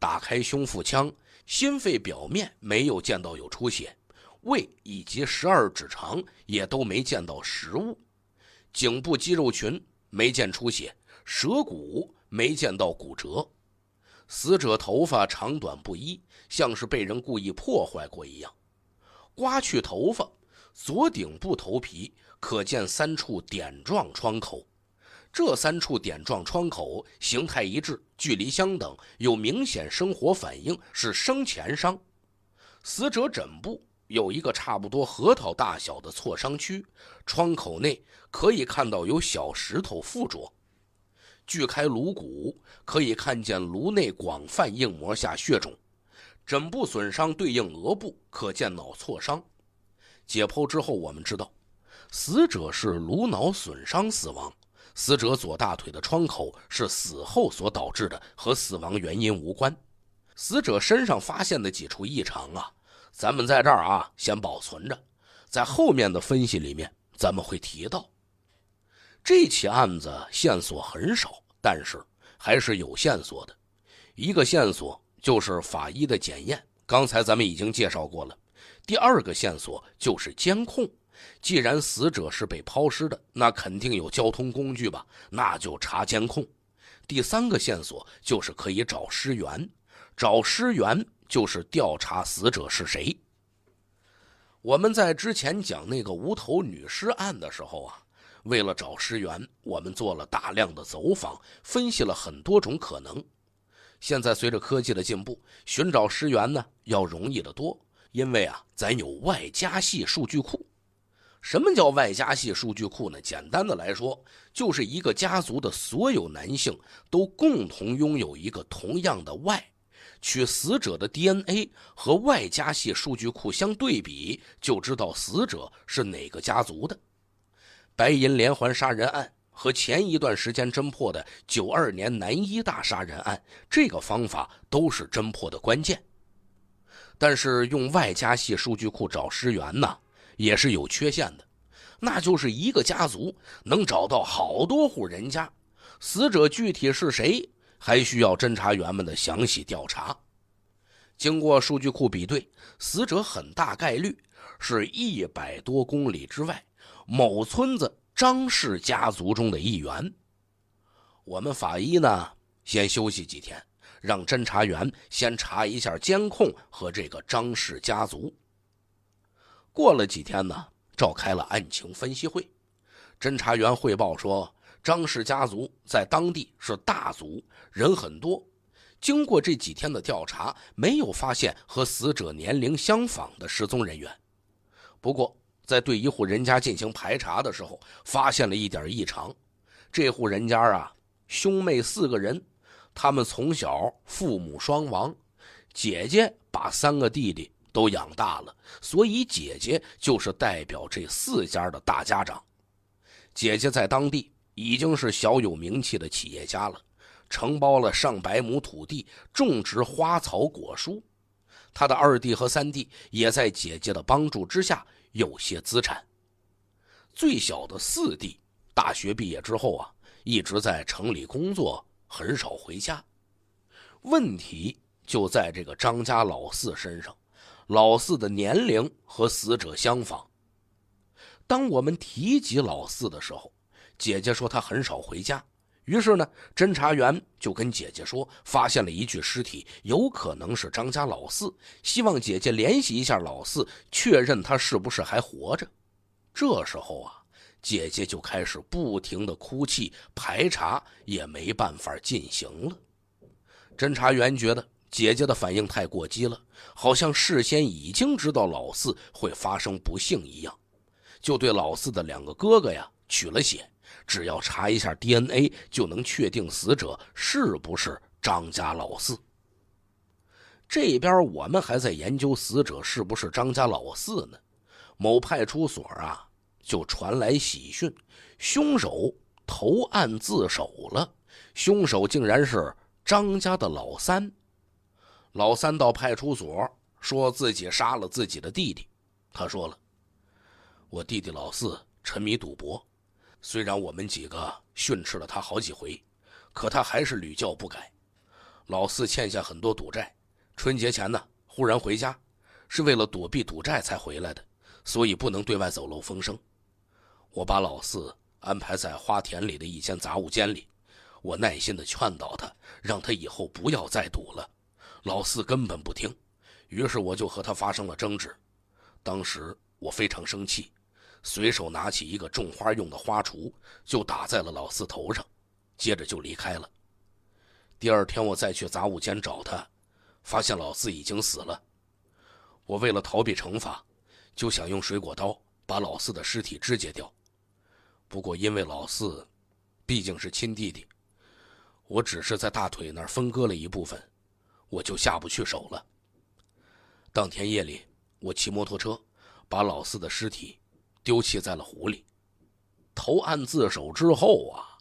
打开胸腹腔，心肺表面没有见到有出血。胃以及十二指肠也都没见到食物，颈部肌肉群没见出血，舌骨没见到骨折。死者头发长短不一，像是被人故意破坏过一样。刮去头发，左顶部头皮可见三处点状创口，这三处点状创口形态一致，距离相等，有明显生活反应，是生前伤。死者枕部。有一个差不多核桃大小的挫伤区，窗口内可以看到有小石头附着。锯开颅骨，可以看见颅内广泛硬膜下血肿，枕部损伤对应额部，可见脑挫伤。解剖之后，我们知道死者是颅脑损伤死亡。死者左大腿的窗口是死后所导致的，和死亡原因无关。死者身上发现的几处异常啊。咱们在这儿啊，先保存着，在后面的分析里面，咱们会提到。这起案子线索很少，但是还是有线索的。一个线索就是法医的检验，刚才咱们已经介绍过了。第二个线索就是监控。既然死者是被抛尸的，那肯定有交通工具吧？那就查监控。第三个线索就是可以找尸源，找尸源。就是调查死者是谁。我们在之前讲那个无头女尸案的时候啊，为了找尸源，我们做了大量的走访，分析了很多种可能。现在随着科技的进步，寻找尸源呢要容易得多，因为啊，咱有外加系数据库。什么叫外加系数据库呢？简单的来说，就是一个家族的所有男性都共同拥有一个同样的外。取死者的 DNA 和外家系数据库相对比，就知道死者是哪个家族的。白银连环杀人案和前一段时间侦破的九二年南医大杀人案，这个方法都是侦破的关键。但是用外家系数据库找尸源呢，也是有缺陷的，那就是一个家族能找到好多户人家，死者具体是谁？还需要侦查员们的详细调查。经过数据库比对，死者很大概率是一百多公里之外某村子张氏家族中的一员。我们法医呢，先休息几天，让侦查员先查一下监控和这个张氏家族。过了几天呢，召开了案情分析会，侦查员汇报说，张氏家族在当地是大族。人很多，经过这几天的调查，没有发现和死者年龄相仿的失踪人员。不过，在对一户人家进行排查的时候，发现了一点异常。这户人家啊，兄妹四个人，他们从小父母双亡，姐姐把三个弟弟都养大了，所以姐姐就是代表这四家的大家长。姐姐在当地已经是小有名气的企业家了。承包了上百亩土地，种植花草果蔬。他的二弟和三弟也在姐姐的帮助之下有些资产。最小的四弟大学毕业之后啊，一直在城里工作，很少回家。问题就在这个张家老四身上。老四的年龄和死者相仿。当我们提及老四的时候，姐姐说他很少回家。于是呢，侦查员就跟姐姐说，发现了一具尸体，有可能是张家老四，希望姐姐联系一下老四，确认他是不是还活着。这时候啊，姐姐就开始不停的哭泣，排查也没办法进行了。侦查员觉得姐姐的反应太过激了，好像事先已经知道老四会发生不幸一样，就对老四的两个哥哥呀取了血。只要查一下 DNA，就能确定死者是不是张家老四。这边我们还在研究死者是不是张家老四呢，某派出所啊就传来喜讯，凶手投案自首了。凶手竟然是张家的老三，老三到派出所说自己杀了自己的弟弟，他说了：“我弟弟老四沉迷赌博。”虽然我们几个训斥了他好几回，可他还是屡教不改。老四欠下很多赌债，春节前呢忽然回家，是为了躲避赌债才回来的，所以不能对外走漏风声。我把老四安排在花田里的一间杂物间里，我耐心地劝导他，让他以后不要再赌了。老四根本不听，于是我就和他发生了争执。当时我非常生气。随手拿起一个种花用的花锄，就打在了老四头上，接着就离开了。第二天，我再去杂物间找他，发现老四已经死了。我为了逃避惩罚，就想用水果刀把老四的尸体肢解掉，不过因为老四毕竟是亲弟弟，我只是在大腿那儿分割了一部分，我就下不去手了。当天夜里，我骑摩托车把老四的尸体。丢弃在了湖里，投案自首之后啊，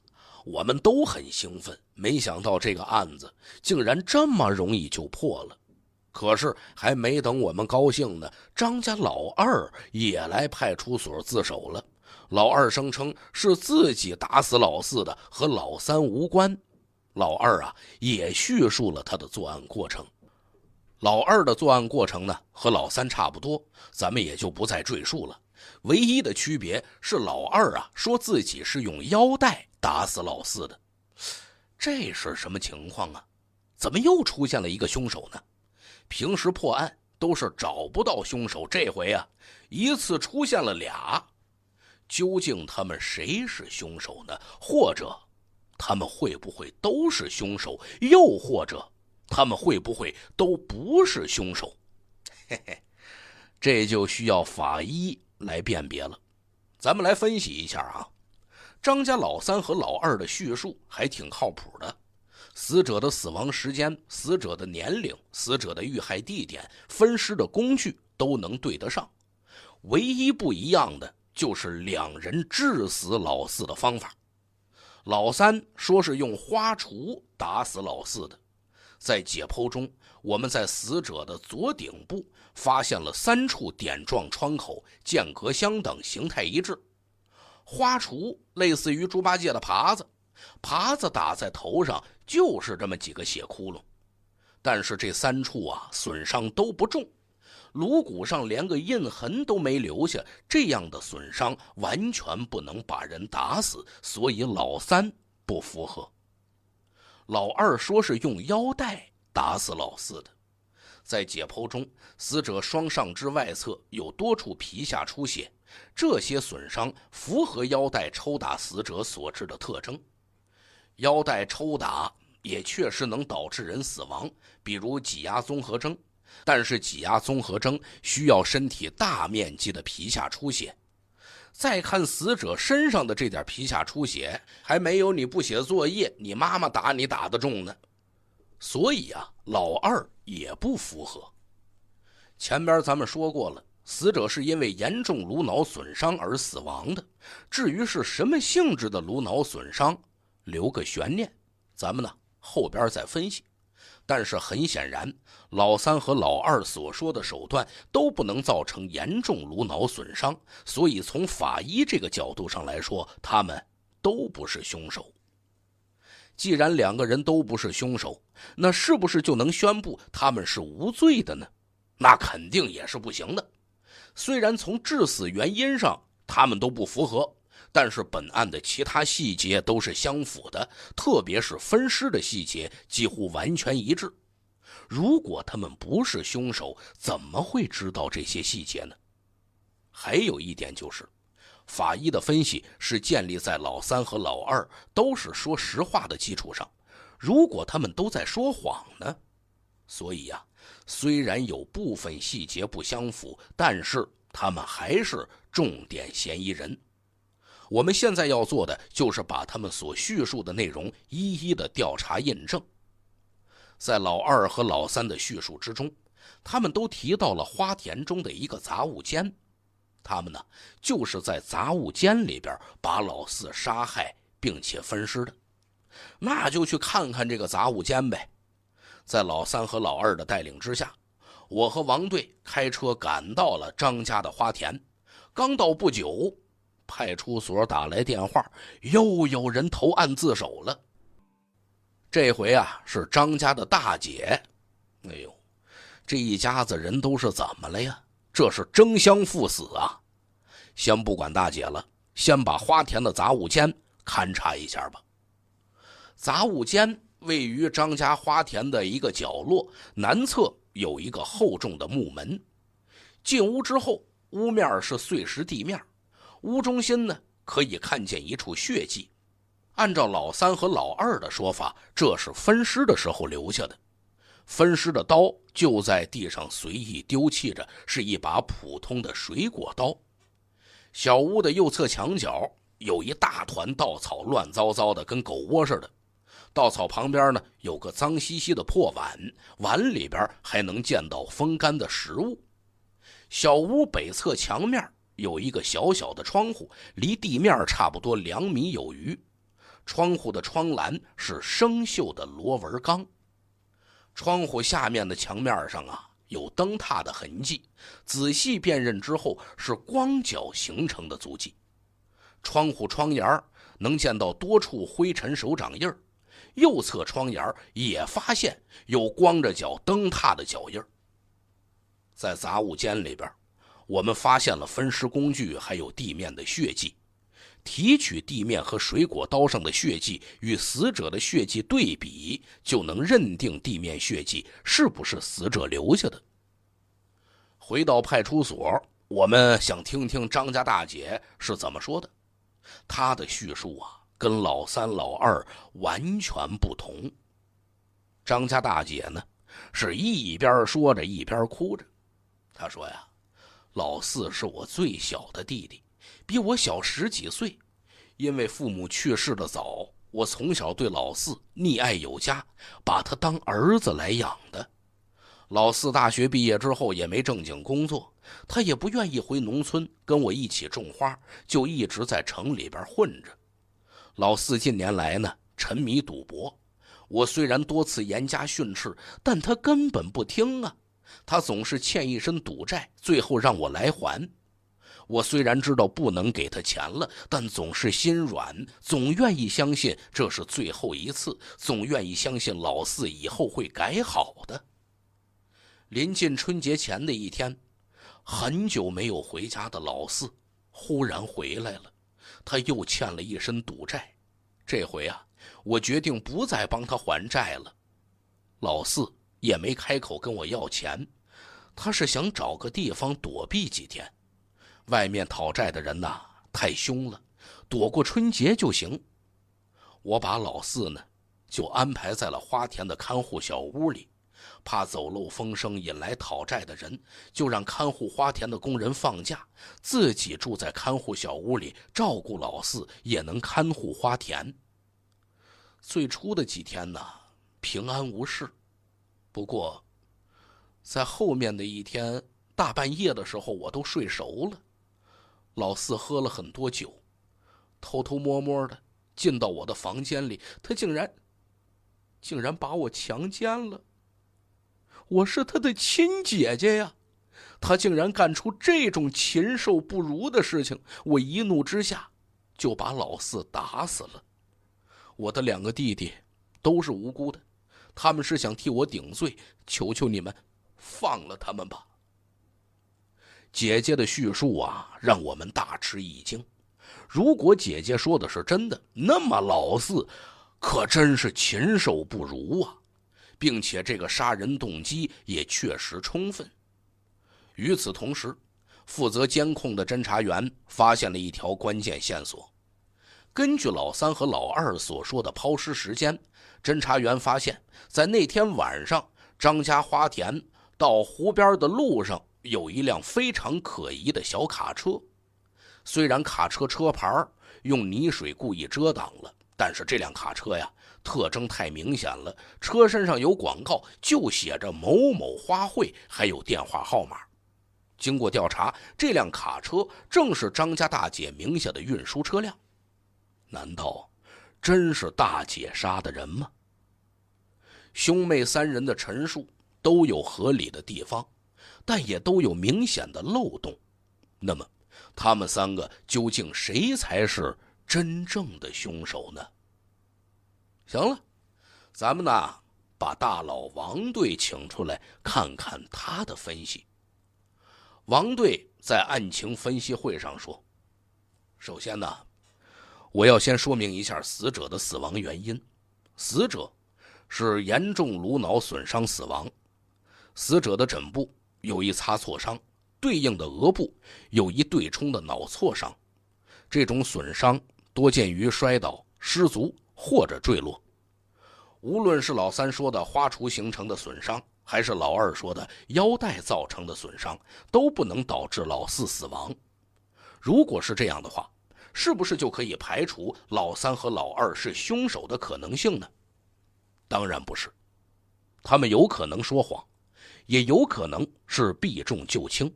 我们都很兴奋。没想到这个案子竟然这么容易就破了。可是还没等我们高兴呢，张家老二也来派出所自首了。老二声称是自己打死老四的，和老三无关。老二啊也叙述了他的作案过程。老二的作案过程呢和老三差不多，咱们也就不再赘述了。唯一的区别是老二啊，说自己是用腰带打死老四的，这是什么情况啊？怎么又出现了一个凶手呢？平时破案都是找不到凶手，这回啊一次出现了俩，究竟他们谁是凶手呢？或者他们会不会都是凶手？又或者他们会不会都不是凶手？嘿嘿，这就需要法医。来辨别了，咱们来分析一下啊。张家老三和老二的叙述还挺靠谱的，死者的死亡时间、死者的年龄、死者的遇害地点、分尸的工具都能对得上。唯一不一样的就是两人致死老四的方法。老三说是用花锄打死老四的，在解剖中。我们在死者的左顶部发现了三处点状创口，间隔相等，形态一致。花锄类似于猪八戒的耙子，耙子打在头上就是这么几个血窟窿。但是这三处啊，损伤都不重，颅骨上连个印痕都没留下。这样的损伤完全不能把人打死，所以老三不符合。老二说是用腰带。打死老四的，在解剖中，死者双上肢外侧有多处皮下出血，这些损伤符合腰带抽打死者所致的特征。腰带抽打也确实能导致人死亡，比如挤压综合征，但是挤压综合征需要身体大面积的皮下出血。再看死者身上的这点皮下出血，还没有你不写作业，你妈妈打你打得重呢。所以啊，老二也不符合。前边咱们说过了，死者是因为严重颅脑损伤而死亡的。至于是什么性质的颅脑损伤，留个悬念，咱们呢后边再分析。但是很显然，老三和老二所说的手段都不能造成严重颅脑损伤，所以从法医这个角度上来说，他们都不是凶手。既然两个人都不是凶手，那是不是就能宣布他们是无罪的呢？那肯定也是不行的。虽然从致死原因上他们都不符合，但是本案的其他细节都是相符的，特别是分尸的细节几乎完全一致。如果他们不是凶手，怎么会知道这些细节呢？还有一点就是。法医的分析是建立在老三和老二都是说实话的基础上。如果他们都在说谎呢？所以呀，虽然有部分细节不相符，但是他们还是重点嫌疑人。我们现在要做的就是把他们所叙述的内容一一的调查印证。在老二和老三的叙述之中，他们都提到了花田中的一个杂物间。他们呢，就是在杂物间里边把老四杀害并且分尸的，那就去看看这个杂物间呗。在老三和老二的带领之下，我和王队开车赶到了张家的花田。刚到不久，派出所打来电话，又有人投案自首了。这回啊，是张家的大姐。哎呦，这一家子人都是怎么了呀？这是争相赴死啊！先不管大姐了，先把花田的杂物间勘察一下吧。杂物间位于张家花田的一个角落，南侧有一个厚重的木门。进屋之后，屋面是碎石地面，屋中心呢可以看见一处血迹。按照老三和老二的说法，这是分尸的时候留下的，分尸的刀。就在地上随意丢弃着，是一把普通的水果刀。小屋的右侧墙角有一大团稻草，乱糟糟的，跟狗窝似的。稻草旁边呢，有个脏兮兮的破碗，碗里边还能见到风干的食物。小屋北侧墙面有一个小小的窗户，离地面差不多两米有余。窗户的窗栏是生锈的螺纹钢。窗户下面的墙面上啊，有蹬踏的痕迹。仔细辨认之后，是光脚形成的足迹。窗户窗沿能见到多处灰尘手掌印右侧窗沿也发现有光着脚蹬踏的脚印在杂物间里边，我们发现了分尸工具，还有地面的血迹。提取地面和水果刀上的血迹与死者的血迹对比，就能认定地面血迹是不是死者留下的。回到派出所，我们想听听张家大姐是怎么说的。她的叙述啊，跟老三、老二完全不同。张家大姐呢，是一边说着一边哭着。她说：“呀，老四是我最小的弟弟。”比我小十几岁，因为父母去世的早，我从小对老四溺爱有加，把他当儿子来养的。老四大学毕业之后也没正经工作，他也不愿意回农村跟我一起种花，就一直在城里边混着。老四近年来呢，沉迷赌博，我虽然多次严加训斥，但他根本不听啊，他总是欠一身赌债，最后让我来还。我虽然知道不能给他钱了，但总是心软，总愿意相信这是最后一次，总愿意相信老四以后会改好的。临近春节前的一天，很久没有回家的老四忽然回来了，他又欠了一身赌债。这回啊，我决定不再帮他还债了。老四也没开口跟我要钱，他是想找个地方躲避几天。外面讨债的人呐太凶了，躲过春节就行。我把老四呢就安排在了花田的看护小屋里，怕走漏风声引来讨债的人，就让看护花田的工人放假，自己住在看护小屋里照顾老四，也能看护花田。最初的几天呢平安无事，不过，在后面的一天大半夜的时候，我都睡熟了。老四喝了很多酒，偷偷摸摸的进到我的房间里，他竟然，竟然把我强奸了。我是他的亲姐姐呀，他竟然干出这种禽兽不如的事情！我一怒之下，就把老四打死了。我的两个弟弟都是无辜的，他们是想替我顶罪，求求你们，放了他们吧。姐姐的叙述啊，让我们大吃一惊。如果姐姐说的是真的，那么老四可真是禽兽不如啊，并且这个杀人动机也确实充分。与此同时，负责监控的侦查员发现了一条关键线索。根据老三和老二所说的抛尸时间，侦查员发现，在那天晚上，张家花田到湖边的路上。有一辆非常可疑的小卡车，虽然卡车车牌儿用泥水故意遮挡了，但是这辆卡车呀，特征太明显了，车身上有广告，就写着某某花卉，还有电话号码。经过调查，这辆卡车正是张家大姐名下的运输车辆。难道真是大姐杀的人吗？兄妹三人的陈述都有合理的地方。但也都有明显的漏洞，那么，他们三个究竟谁才是真正的凶手呢？行了，咱们呢把大佬王队请出来，看看他的分析。王队在案情分析会上说：“首先呢，我要先说明一下死者的死亡原因。死者是严重颅脑损伤死亡，死者的枕部。”有一擦挫伤，对应的额部有一对冲的脑挫伤，这种损伤多见于摔倒、失足或者坠落。无论是老三说的花锄形成的损伤，还是老二说的腰带造成的损伤，都不能导致老四死亡。如果是这样的话，是不是就可以排除老三和老二是凶手的可能性呢？当然不是，他们有可能说谎。也有可能是避重就轻，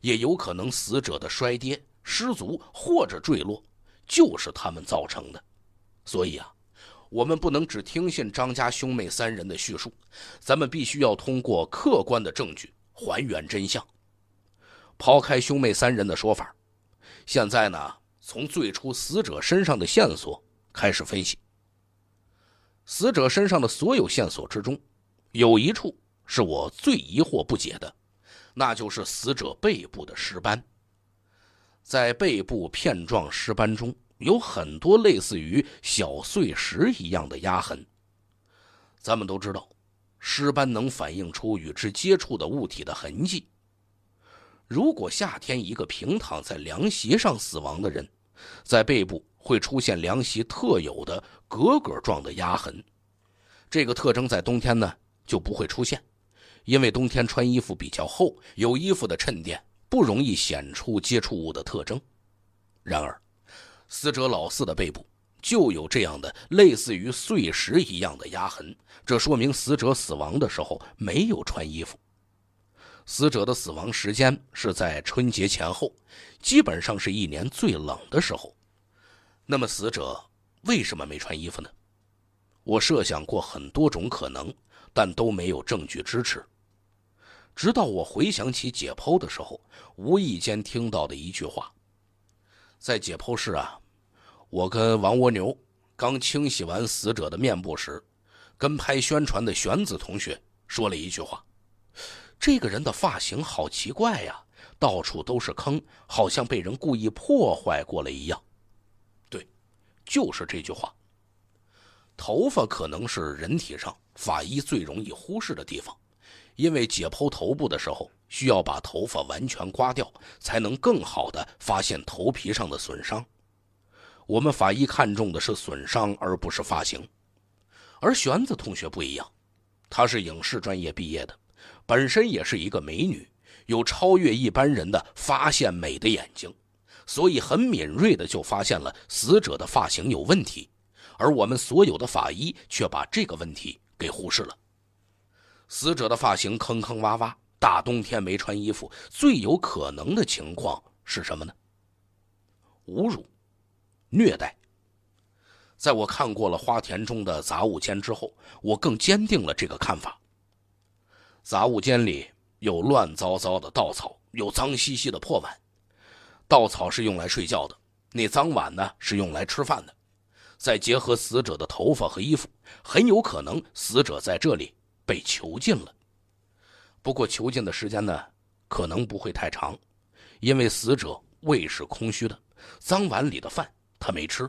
也有可能死者的摔跌、失足或者坠落就是他们造成的。所以啊，我们不能只听信张家兄妹三人的叙述，咱们必须要通过客观的证据还原真相。抛开兄妹三人的说法，现在呢，从最初死者身上的线索开始分析。死者身上的所有线索之中，有一处。是我最疑惑不解的，那就是死者背部的尸斑。在背部片状尸斑中，有很多类似于小碎石一样的压痕。咱们都知道，尸斑能反映出与之接触的物体的痕迹。如果夏天一个平躺在凉席上死亡的人，在背部会出现凉席特有的格格状的压痕，这个特征在冬天呢就不会出现。因为冬天穿衣服比较厚，有衣服的衬垫不容易显出接触物的特征。然而，死者老四的背部就有这样的类似于碎石一样的压痕，这说明死者死亡的时候没有穿衣服。死者的死亡时间是在春节前后，基本上是一年最冷的时候。那么，死者为什么没穿衣服呢？我设想过很多种可能，但都没有证据支持。直到我回想起解剖的时候，无意间听到的一句话，在解剖室啊，我跟王蜗牛刚清洗完死者的面部时，跟拍宣传的玄子同学说了一句话：“这个人的发型好奇怪呀，到处都是坑，好像被人故意破坏过了一样。”对，就是这句话。头发可能是人体上法医最容易忽视的地方。因为解剖头部的时候，需要把头发完全刮掉，才能更好的发现头皮上的损伤。我们法医看重的是损伤，而不是发型。而玄子同学不一样，她是影视专业毕业的，本身也是一个美女，有超越一般人的发现美的眼睛，所以很敏锐的就发现了死者的发型有问题，而我们所有的法医却把这个问题给忽视了。死者的发型坑坑洼洼，大冬天没穿衣服，最有可能的情况是什么呢？侮辱、虐待。在我看过了花田中的杂物间之后，我更坚定了这个看法。杂物间里有乱糟糟的稻草，有脏兮兮的破碗。稻草是用来睡觉的，那脏碗呢是用来吃饭的。再结合死者的头发和衣服，很有可能死者在这里。被囚禁了，不过囚禁的时间呢，可能不会太长，因为死者胃是空虚的，脏碗里的饭他没吃。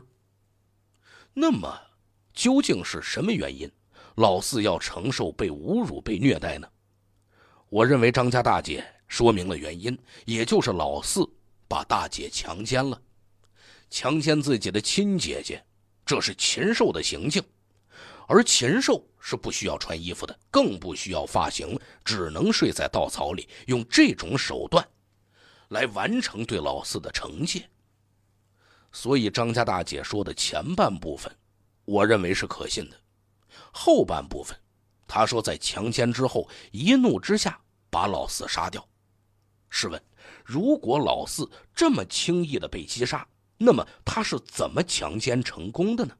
那么，究竟是什么原因，老四要承受被侮辱、被虐待呢？我认为张家大姐说明了原因，也就是老四把大姐强奸了，强奸自己的亲姐姐，这是禽兽的行径，而禽兽。是不需要穿衣服的，更不需要发型，只能睡在稻草里，用这种手段，来完成对老四的惩戒。所以张家大姐说的前半部分，我认为是可信的。后半部分，她说在强奸之后一怒之下把老四杀掉。试问，如果老四这么轻易的被击杀，那么他是怎么强奸成功的呢？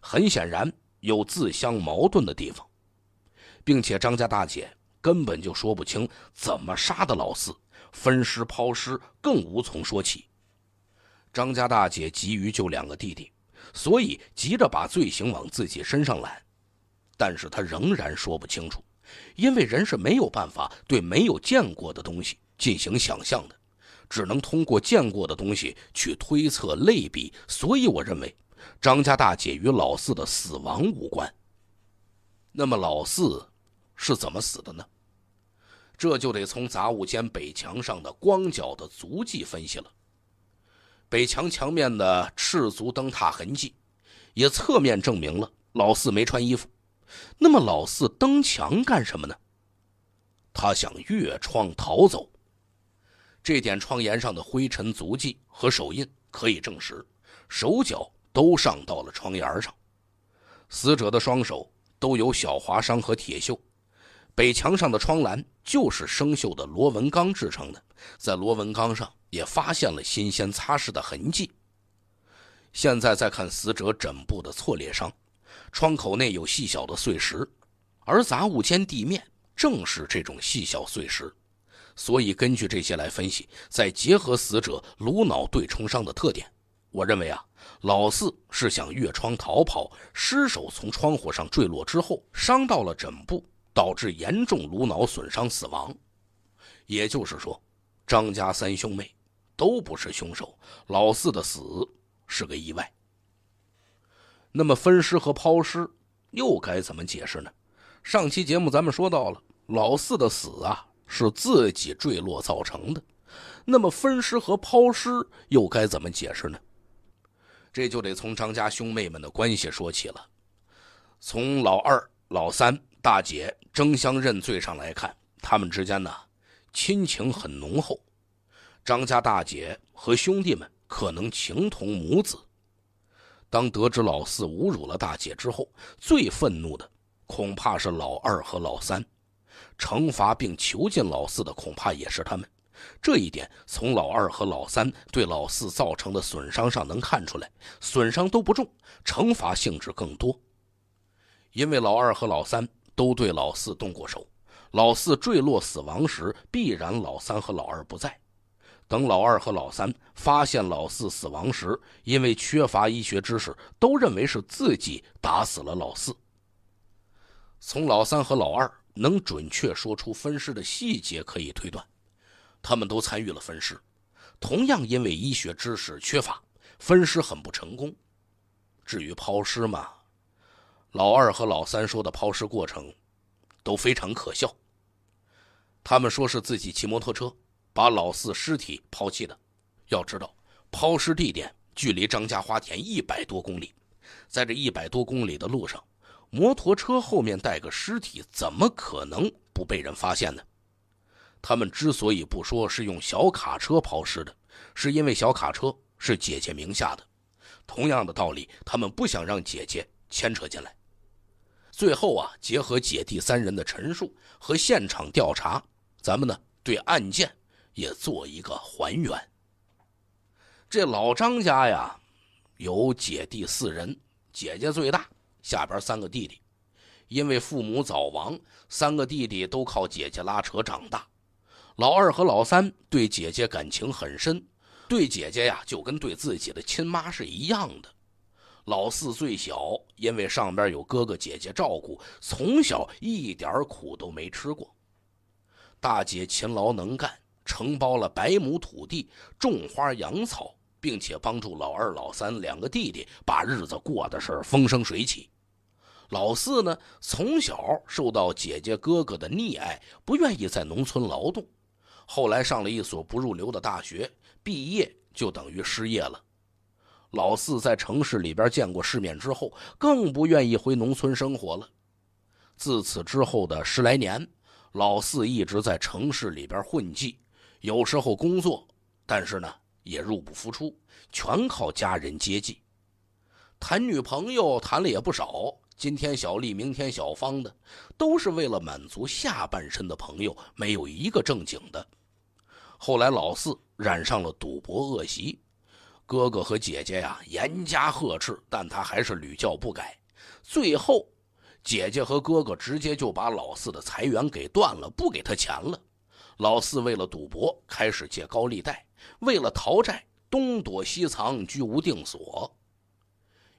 很显然。有自相矛盾的地方，并且张家大姐根本就说不清怎么杀的老四，分尸抛尸更无从说起。张家大姐急于救两个弟弟，所以急着把罪行往自己身上揽，但是她仍然说不清楚，因为人是没有办法对没有见过的东西进行想象的，只能通过见过的东西去推测类比。所以我认为。张家大姐与老四的死亡无关。那么老四是怎么死的呢？这就得从杂物间北墙上的光脚的足迹分析了。北墙墙面的赤足蹬踏痕迹，也侧面证明了老四没穿衣服。那么老四蹬墙干什么呢？他想越窗逃走。这点窗沿上的灰尘足迹和手印可以证实，手脚。都上到了窗沿上，死者的双手都有小划伤和铁锈。北墙上的窗栏就是生锈的螺纹钢制成的，在螺纹钢上也发现了新鲜擦拭的痕迹。现在再看死者枕部的挫裂伤，窗口内有细小的碎石，而杂物间地面正是这种细小碎石。所以根据这些来分析，再结合死者颅脑对冲伤的特点。我认为啊，老四是想越窗逃跑，失手从窗户上坠落之后，伤到了枕部，导致严重颅脑损伤死亡。也就是说，张家三兄妹都不是凶手，老四的死是个意外。那么分尸和抛尸又该怎么解释呢？上期节目咱们说到了老四的死啊是自己坠落造成的，那么分尸和抛尸又该怎么解释呢？这就得从张家兄妹们的关系说起了。从老二、老三大姐争相认罪上来看，他们之间呢亲情很浓厚。张家大姐和兄弟们可能情同母子。当得知老四侮辱了大姐之后，最愤怒的恐怕是老二和老三，惩罚并囚禁老四的恐怕也是他们。这一点从老二和老三对老四造成的损伤上能看出来，损伤都不重，惩罚性质更多。因为老二和老三都对老四动过手，老四坠落死亡时必然老三和老二不在。等老二和老三发现老四死亡时，因为缺乏医学知识，都认为是自己打死了老四。从老三和老二能准确说出分尸的细节，可以推断。他们都参与了分尸，同样因为医学知识缺乏，分尸很不成功。至于抛尸嘛，老二和老三说的抛尸过程都非常可笑。他们说是自己骑摩托车把老四尸体抛弃的。要知道，抛尸地点距离张家花田一百多公里，在这一百多公里的路上，摩托车后面带个尸体，怎么可能不被人发现呢？他们之所以不说是用小卡车抛尸的，是因为小卡车是姐姐名下的。同样的道理，他们不想让姐姐牵扯进来。最后啊，结合姐弟三人的陈述和现场调查，咱们呢对案件也做一个还原。这老张家呀，有姐弟四人，姐姐最大，下边三个弟弟。因为父母早亡，三个弟弟都靠姐姐拉扯长大。老二和老三对姐姐感情很深，对姐姐呀就跟对自己的亲妈是一样的。老四最小，因为上边有哥哥姐姐照顾，从小一点苦都没吃过。大姐勤劳能干，承包了百亩土地，种花养草，并且帮助老二、老三两个弟弟把日子过得是风生水起。老四呢，从小受到姐姐哥哥的溺爱，不愿意在农村劳动。后来上了一所不入流的大学，毕业就等于失业了。老四在城市里边见过世面之后，更不愿意回农村生活了。自此之后的十来年，老四一直在城市里边混迹，有时候工作，但是呢也入不敷出，全靠家人接济。谈女朋友谈了也不少，今天小丽，明天小芳的，都是为了满足下半身的朋友，没有一个正经的。后来，老四染上了赌博恶习，哥哥和姐姐呀严加呵斥，但他还是屡教不改。最后，姐姐和哥哥直接就把老四的财源给断了，不给他钱了。老四为了赌博，开始借高利贷，为了逃债，东躲西藏，居无定所。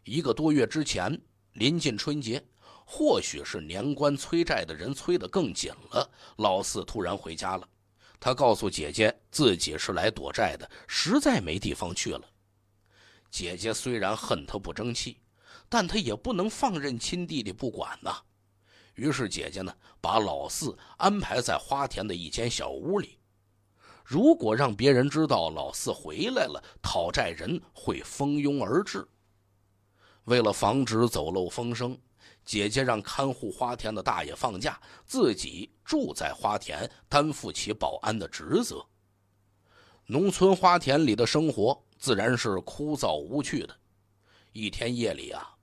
一个多月之前，临近春节，或许是年关催债的人催得更紧了，老四突然回家了。他告诉姐姐，自己是来躲债的，实在没地方去了。姐姐虽然恨他不争气，但他也不能放任亲弟弟不管呐。于是姐姐呢，把老四安排在花田的一间小屋里。如果让别人知道老四回来了，讨债人会蜂拥而至。为了防止走漏风声。姐姐让看护花田的大爷放假，自己住在花田，担负起保安的职责。农村花田里的生活自然是枯燥无趣的。一天夜里啊，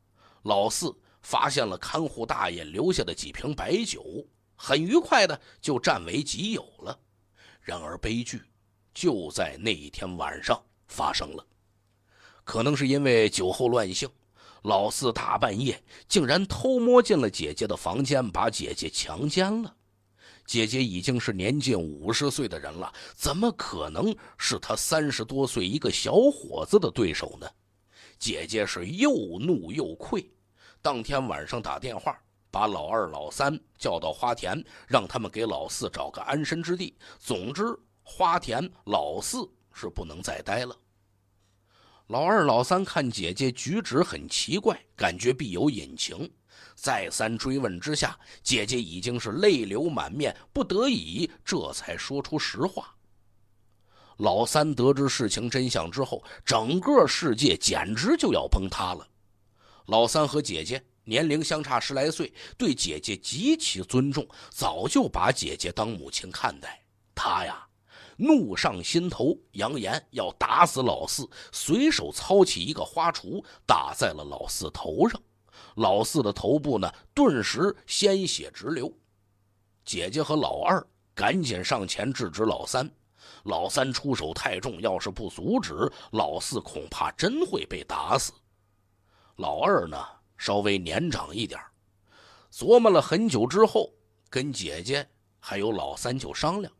老四发现了看护大爷留下的几瓶白酒，很愉快的就占为己有了。然而悲剧就在那一天晚上发生了，可能是因为酒后乱性。老四大半夜竟然偷摸进了姐姐的房间，把姐姐强奸了。姐姐已经是年近五十岁的人了，怎么可能是他三十多岁一个小伙子的对手呢？姐姐是又怒又愧，当天晚上打电话把老二、老三叫到花田，让他们给老四找个安身之地。总之，花田老四是不能再待了。老二、老三看姐姐举止很奇怪，感觉必有隐情，再三追问之下，姐姐已经是泪流满面，不得已这才说出实话。老三得知事情真相之后，整个世界简直就要崩塌了。老三和姐姐年龄相差十来岁，对姐姐极其尊重，早就把姐姐当母亲看待。他呀。怒上心头，扬言要打死老四，随手操起一个花锄，打在了老四头上。老四的头部呢，顿时鲜血直流。姐姐和老二赶紧上前制止老三，老三出手太重，要是不阻止，老四恐怕真会被打死。老二呢，稍微年长一点，琢磨了很久之后，跟姐姐还有老三就商量。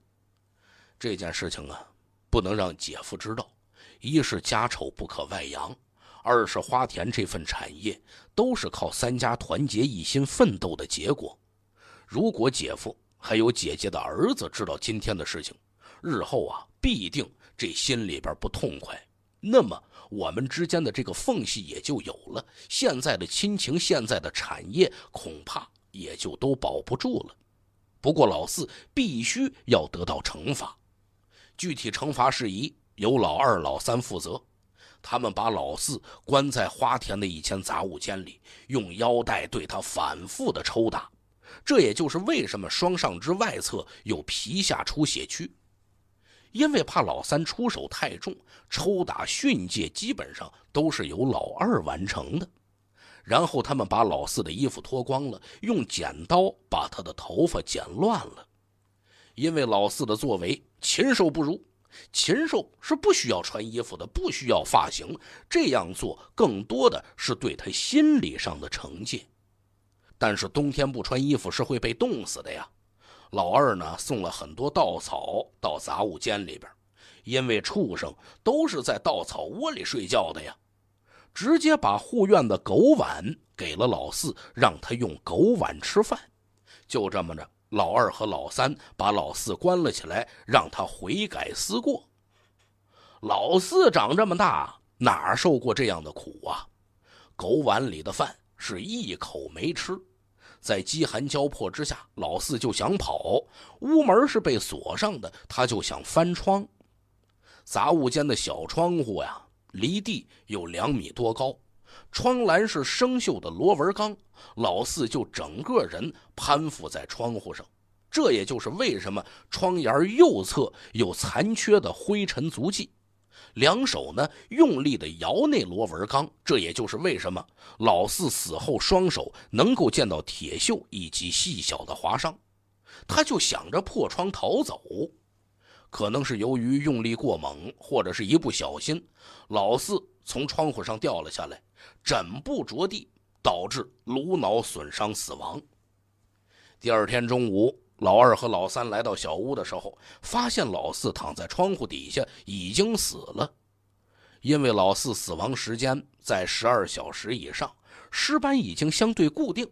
这件事情啊，不能让姐夫知道。一是家丑不可外扬，二是花田这份产业都是靠三家团结一心奋斗的结果。如果姐夫还有姐姐的儿子知道今天的事情，日后啊必定这心里边不痛快，那么我们之间的这个缝隙也就有了。现在的亲情，现在的产业，恐怕也就都保不住了。不过老四必须要得到惩罚。具体惩罚事宜由老二、老三负责，他们把老四关在花田的一间杂物间里，用腰带对他反复的抽打，这也就是为什么双上肢外侧有皮下出血区。因为怕老三出手太重，抽打训诫基本上都是由老二完成的。然后他们把老四的衣服脱光了，用剪刀把他的头发剪乱了。因为老四的作为，禽兽不如，禽兽是不需要穿衣服的，不需要发型。这样做更多的是对他心理上的惩戒。但是冬天不穿衣服是会被冻死的呀。老二呢，送了很多稻草到杂物间里边，因为畜生都是在稻草窝里睡觉的呀。直接把护院的狗碗给了老四，让他用狗碗吃饭。就这么着。老二和老三把老四关了起来，让他悔改思过。老四长这么大，哪受过这样的苦啊？狗碗里的饭是一口没吃，在饥寒交迫之下，老四就想跑。屋门是被锁上的，他就想翻窗。杂物间的小窗户呀，离地有两米多高，窗栏是生锈的螺纹钢。老四就整个人攀附在窗户上，这也就是为什么窗沿右侧有残缺的灰尘足迹。两手呢用力地摇那螺纹钢，这也就是为什么老四死后双手能够见到铁锈以及细小的划伤。他就想着破窗逃走，可能是由于用力过猛或者是一不小心，老四从窗户上掉了下来，枕部着地。导致颅脑损伤死亡。第二天中午，老二和老三来到小屋的时候，发现老四躺在窗户底下已经死了。因为老四死亡时间在十二小时以上，尸斑已经相对固定。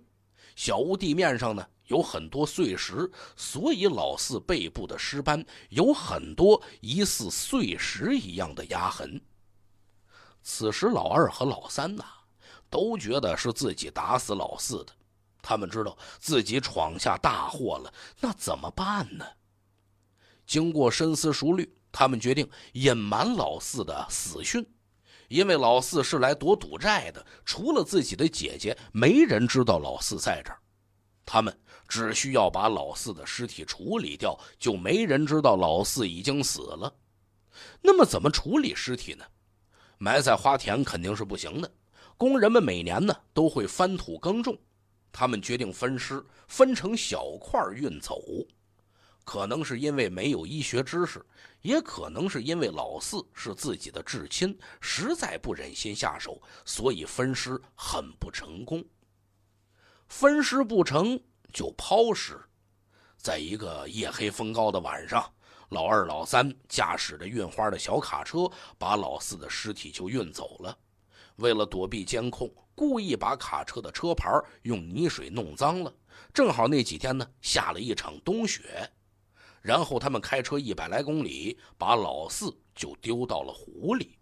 小屋地面上呢有很多碎石，所以老四背部的尸斑有很多疑似碎石一样的压痕。此时，老二和老三呢？都觉得是自己打死老四的，他们知道自己闯下大祸了，那怎么办呢？经过深思熟虑，他们决定隐瞒老四的死讯，因为老四是来躲赌债的，除了自己的姐姐，没人知道老四在这儿。他们只需要把老四的尸体处理掉，就没人知道老四已经死了。那么怎么处理尸体呢？埋在花田肯定是不行的。工人们每年呢都会翻土耕种，他们决定分尸，分成小块运走。可能是因为没有医学知识，也可能是因为老四是自己的至亲，实在不忍心下手，所以分尸很不成功。分尸不成就抛尸，在一个夜黑风高的晚上，老二、老三驾驶着运花的小卡车，把老四的尸体就运走了。为了躲避监控，故意把卡车的车牌用泥水弄脏了。正好那几天呢，下了一场冬雪，然后他们开车一百来公里，把老四就丢到了湖里。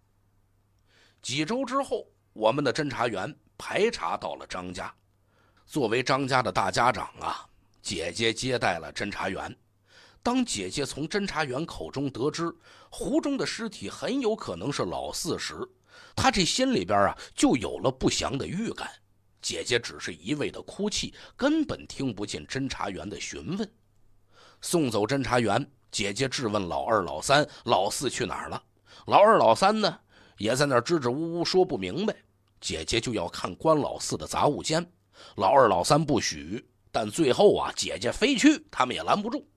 几周之后，我们的侦查员排查到了张家。作为张家的大家长啊，姐姐接待了侦查员。当姐姐从侦查员口中得知湖中的尸体很有可能是老四时，他这心里边啊，就有了不祥的预感。姐姐只是一味的哭泣，根本听不进侦查员的询问。送走侦查员，姐姐质问老二、老三、老四去哪儿了。老二、老三呢，也在那儿支支吾吾说不明白。姐姐就要看关老四的杂物间，老二、老三不许，但最后啊，姐姐非去，他们也拦不住。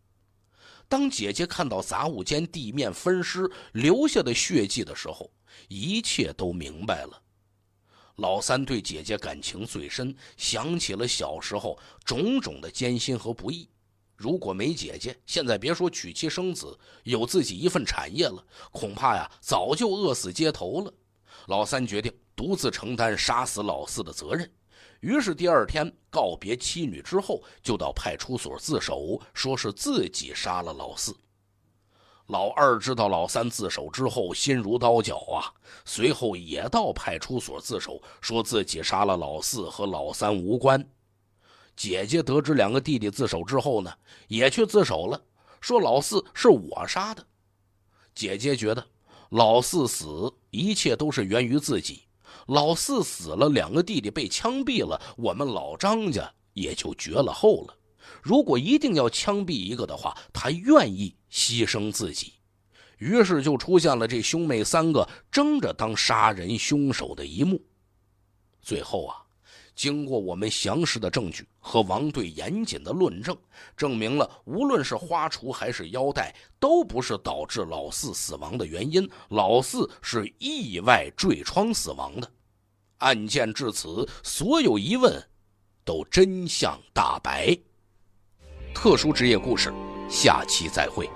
当姐姐看到杂物间地面分尸留下的血迹的时候，一切都明白了，老三对姐姐感情最深，想起了小时候种种的艰辛和不易。如果没姐姐，现在别说娶妻生子、有自己一份产业了，恐怕呀早就饿死街头了。老三决定独自承担杀死老四的责任，于是第二天告别妻女之后，就到派出所自首，说是自己杀了老四。老二知道老三自首之后，心如刀绞啊！随后也到派出所自首，说自己杀了老四，和老三无关。姐姐得知两个弟弟自首之后呢，也去自首了，说老四是我杀的。姐姐觉得老四死，一切都是源于自己。老四死了，两个弟弟被枪毙了，我们老张家也就绝了后了。如果一定要枪毙一个的话，他愿意。牺牲自己，于是就出现了这兄妹三个争着当杀人凶手的一幕。最后啊，经过我们详实的证据和王队严谨的论证，证明了无论是花锄还是腰带，都不是导致老四死亡的原因。老四是意外坠窗死亡的。案件至此，所有疑问都真相大白。特殊职业故事，下期再会。